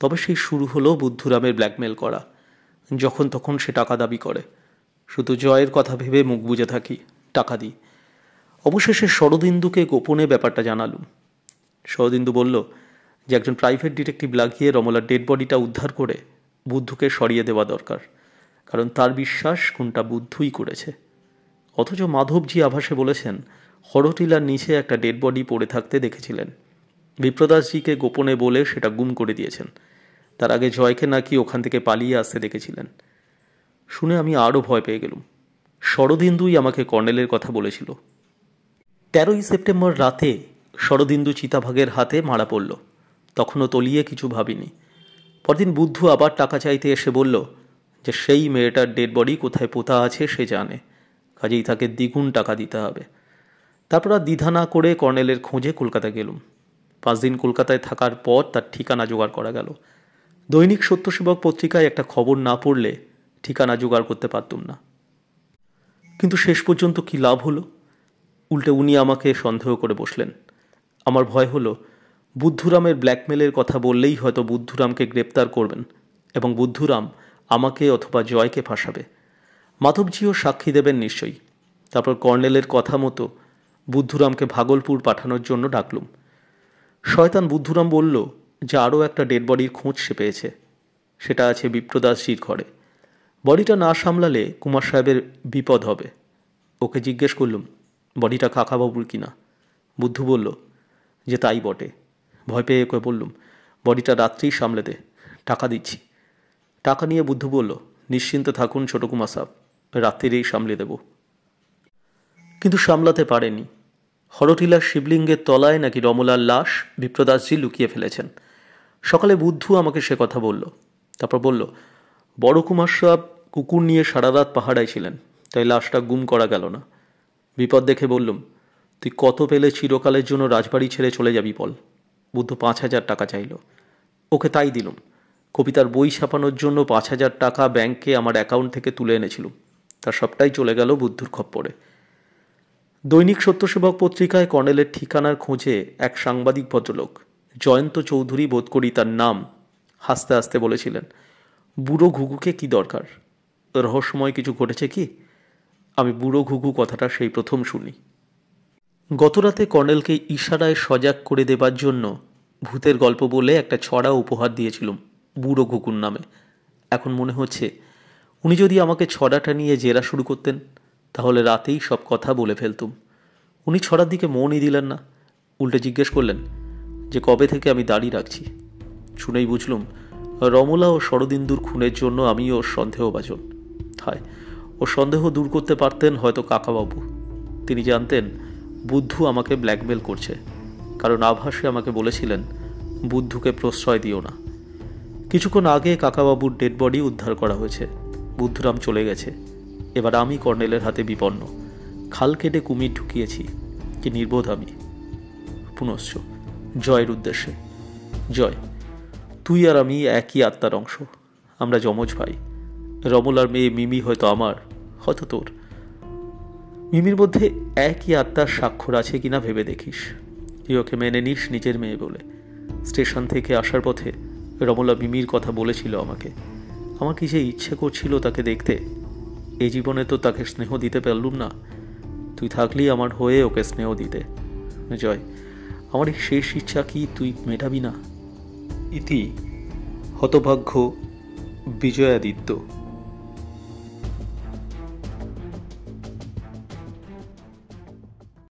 [SPEAKER 1] তবে সেই শুরু হলো বুদ্ধুরামের ব্ল্যাকমেল করা যখন তখন সে টাকা দাবি করে শুধু জয়ের কথা ভেবে মুখ বুঝে থাকি টাকা দিই অবশেষে শরদিন্দুকে গোপনে ব্যাপারটা জানালুম শরদিন্দু বলল যে একজন প্রাইভেট ডিটেকটিভ লাগিয়ে রমলার ডেড বডিটা উদ্ধার করে বুদ্ধুকে সরিয়ে দেওয়া দরকার কারণ তার বিশ্বাস কোনটা বুদ্ধুই করেছে অথচ মাধবজি আভাসে বলেছেন হরটিলার নিচে একটা ডেড বডি পড়ে থাকতে দেখেছিলেন বিপ্রদাসজিকে গোপনে বলে সেটা গুম করে দিয়েছেন তার আগে জয়কে নাকি ওখান থেকে পালিয়ে আসতে দেখেছিলেন শুনে আমি আরও ভয় পেয়ে গেলুম শরদিন্দুই আমাকে কর্নেলের কথা বলেছিল তেরোই সেপ্টেম্বর রাতে শরদিন্দু চিতাভাগের হাতে মারা পড়ল তখনও তলিয়ে কিছু ভাবিনি পরদিন বুদ্ধু আবার টাকা চাইতে এসে বলল যে সেই মেয়েটার ডেড বডি কোথায় পোতা আছে সে জানে কাজেই তাকে দ্বিগুণ টাকা দিতে হবে তারপর আর দ্বিধা না করে কর্নেলের খোঁজে কলকাতা গেলুম পাঁচ দিন কলকাতায় থাকার পর তার ঠিকানা জোগাড় করা গেল দৈনিক সত্যসেবক পত্রিকায় একটা খবর না পড়লে ঠিকানা জোগাড় করতে পারতুম না কিন্তু শেষ পর্যন্ত কি লাভ হলো উল্টে উনি আমাকে সন্দেহ করে বসলেন আমার ভয় হলো বুদ্ধুরামের ব্ল্যাকমেলের কথা বললেই হয়তো বুদ্ধুরামকে গ্রেপ্তার করবেন এবং বুদ্ধুরাম আমাকে অথবা জয়কে ফাঁসাবে মাধবজিও সাক্ষী দেবেন নিশ্চয়ই তারপর কর্নেলের কথা মতো বুদ্ধুরামকে ভাগলপুর পাঠানোর জন্য ডাকলুম শয়তান বুদ্ধুরাম বলল যে আরও একটা ডেড বডির খোঁজ সে পেয়েছে সেটা আছে বিপ্রদাসজির ঘরে বডিটা না সামলালে কুমার সাহেবের বিপদ হবে ওকে জিজ্ঞেস করলুম বডিটা কি কিনা বুদ্ধু বলল যে তাই বটে ভয় পেয়ে ওকে বললুম বডিটা রাত্রেই সামলে দে টাকা দিচ্ছি টাকা নিয়ে বুদ্ধু বলল নিশ্চিন্ত থাকুন ছোট কুমার সাহেব রাত্রিরেই সামলে দেব কিন্তু সামলাতে পারেনি হরটিলার শিবলিঙ্গের তলায় নাকি রমলার লাশ বিপ্রদাসজি লুকিয়ে ফেলেছেন সকালে বুদ্ধু আমাকে সে কথা বলল তারপর বলল বড় কুমার সাহ কুকুর নিয়ে সারা রাত পাহাড়ায় ছিলেন তাই লাশটা গুম করা গেল না বিপদ দেখে বললুম তুই কত পেলে চিরকালের জন্য রাজবাড়ি ছেড়ে চলে যাবি বল বুদ্ধ পাঁচ হাজার টাকা চাইল ওকে তাই দিলুম কবিতার বই ছাপানোর জন্য পাঁচ হাজার টাকা ব্যাংকে আমার অ্যাকাউন্ট থেকে তুলে এনেছিলুম তার সবটাই চলে গেল বুদ্ধুর খপ্পরে দৈনিক সত্যসেবক পত্রিকায় কর্নেলের ঠিকানার খোঁজে এক সাংবাদিক ভদ্রলোক জয়ন্ত চৌধুরী বোধ করি তার নাম হাসতে হাসতে বলেছিলেন বুড়ো ঘুঘুকে কি দরকার রহস্যময় কিছু ঘটেছে কি আমি বুড়ো ঘুঘু কথাটা সেই প্রথম শুনি গতরাতে কর্নেলকে ইশারায় সজাগ করে দেবার জন্য ভূতের গল্প বলে একটা ছড়া উপহার দিয়েছিলাম বুড়ো ঘুকুর নামে এখন মনে হচ্ছে উনি যদি আমাকে ছড়াটা নিয়ে জেরা শুরু করতেন তাহলে রাতেই সব কথা বলে ফেলতুম উনি ছড়ার দিকে মনই দিলেন না উল্টে জিজ্ঞেস করলেন যে কবে থেকে আমি দাড়ি রাখছি শুনেই বুঝলুম রমলা ও শরদিন্দুর খুনের জন্য আমি ওর সন্দেহভাজন হায় ও সন্দেহ দূর করতে পারতেন হয়তো কাকাবাবু তিনি জানতেন বুদ্ধু আমাকে ব্ল্যাকমেল করছে কারণ আভাসে আমাকে বলেছিলেন বুদ্ধুকে প্রশ্রয় দিও না কিছুক্ষণ আগে কাকাবাবুর ডেড বডি উদ্ধার করা হয়েছে বুদ্ধুরাম চলে গেছে এবার আমি কর্নেলের হাতে বিপন্ন খাল কেটে কুমির ঢুকিয়েছি কি নির্বোধ আমি পুনশ্চ জয়ের উদ্দেশ্যে জয় তুই আর আমি একই আত্মার অংশ আমরা যমজ ভাই রমলার মেয়ে মিমি হয়তো আমার হয়তো তোর মিমির মধ্যে একই আত্মার স্বাক্ষর আছে কিনা ভেবে দেখিস তুই ওকে মেনে নিস নিজের মেয়ে বলে স্টেশন থেকে আসার পথে রমলা মিমির কথা বলেছিল আমাকে আমার কি যে ইচ্ছে করছিল তাকে দেখতে এ জীবনে তো তাকে স্নেহ দিতে পারলুম না তুই থাকলি আমার হয়ে ওকে স্নেহ দিতে জয় আমার শেষ ইচ্ছা কি তুই মেটাবি না ইতি হতভাগ্য বিজয়াদিত্য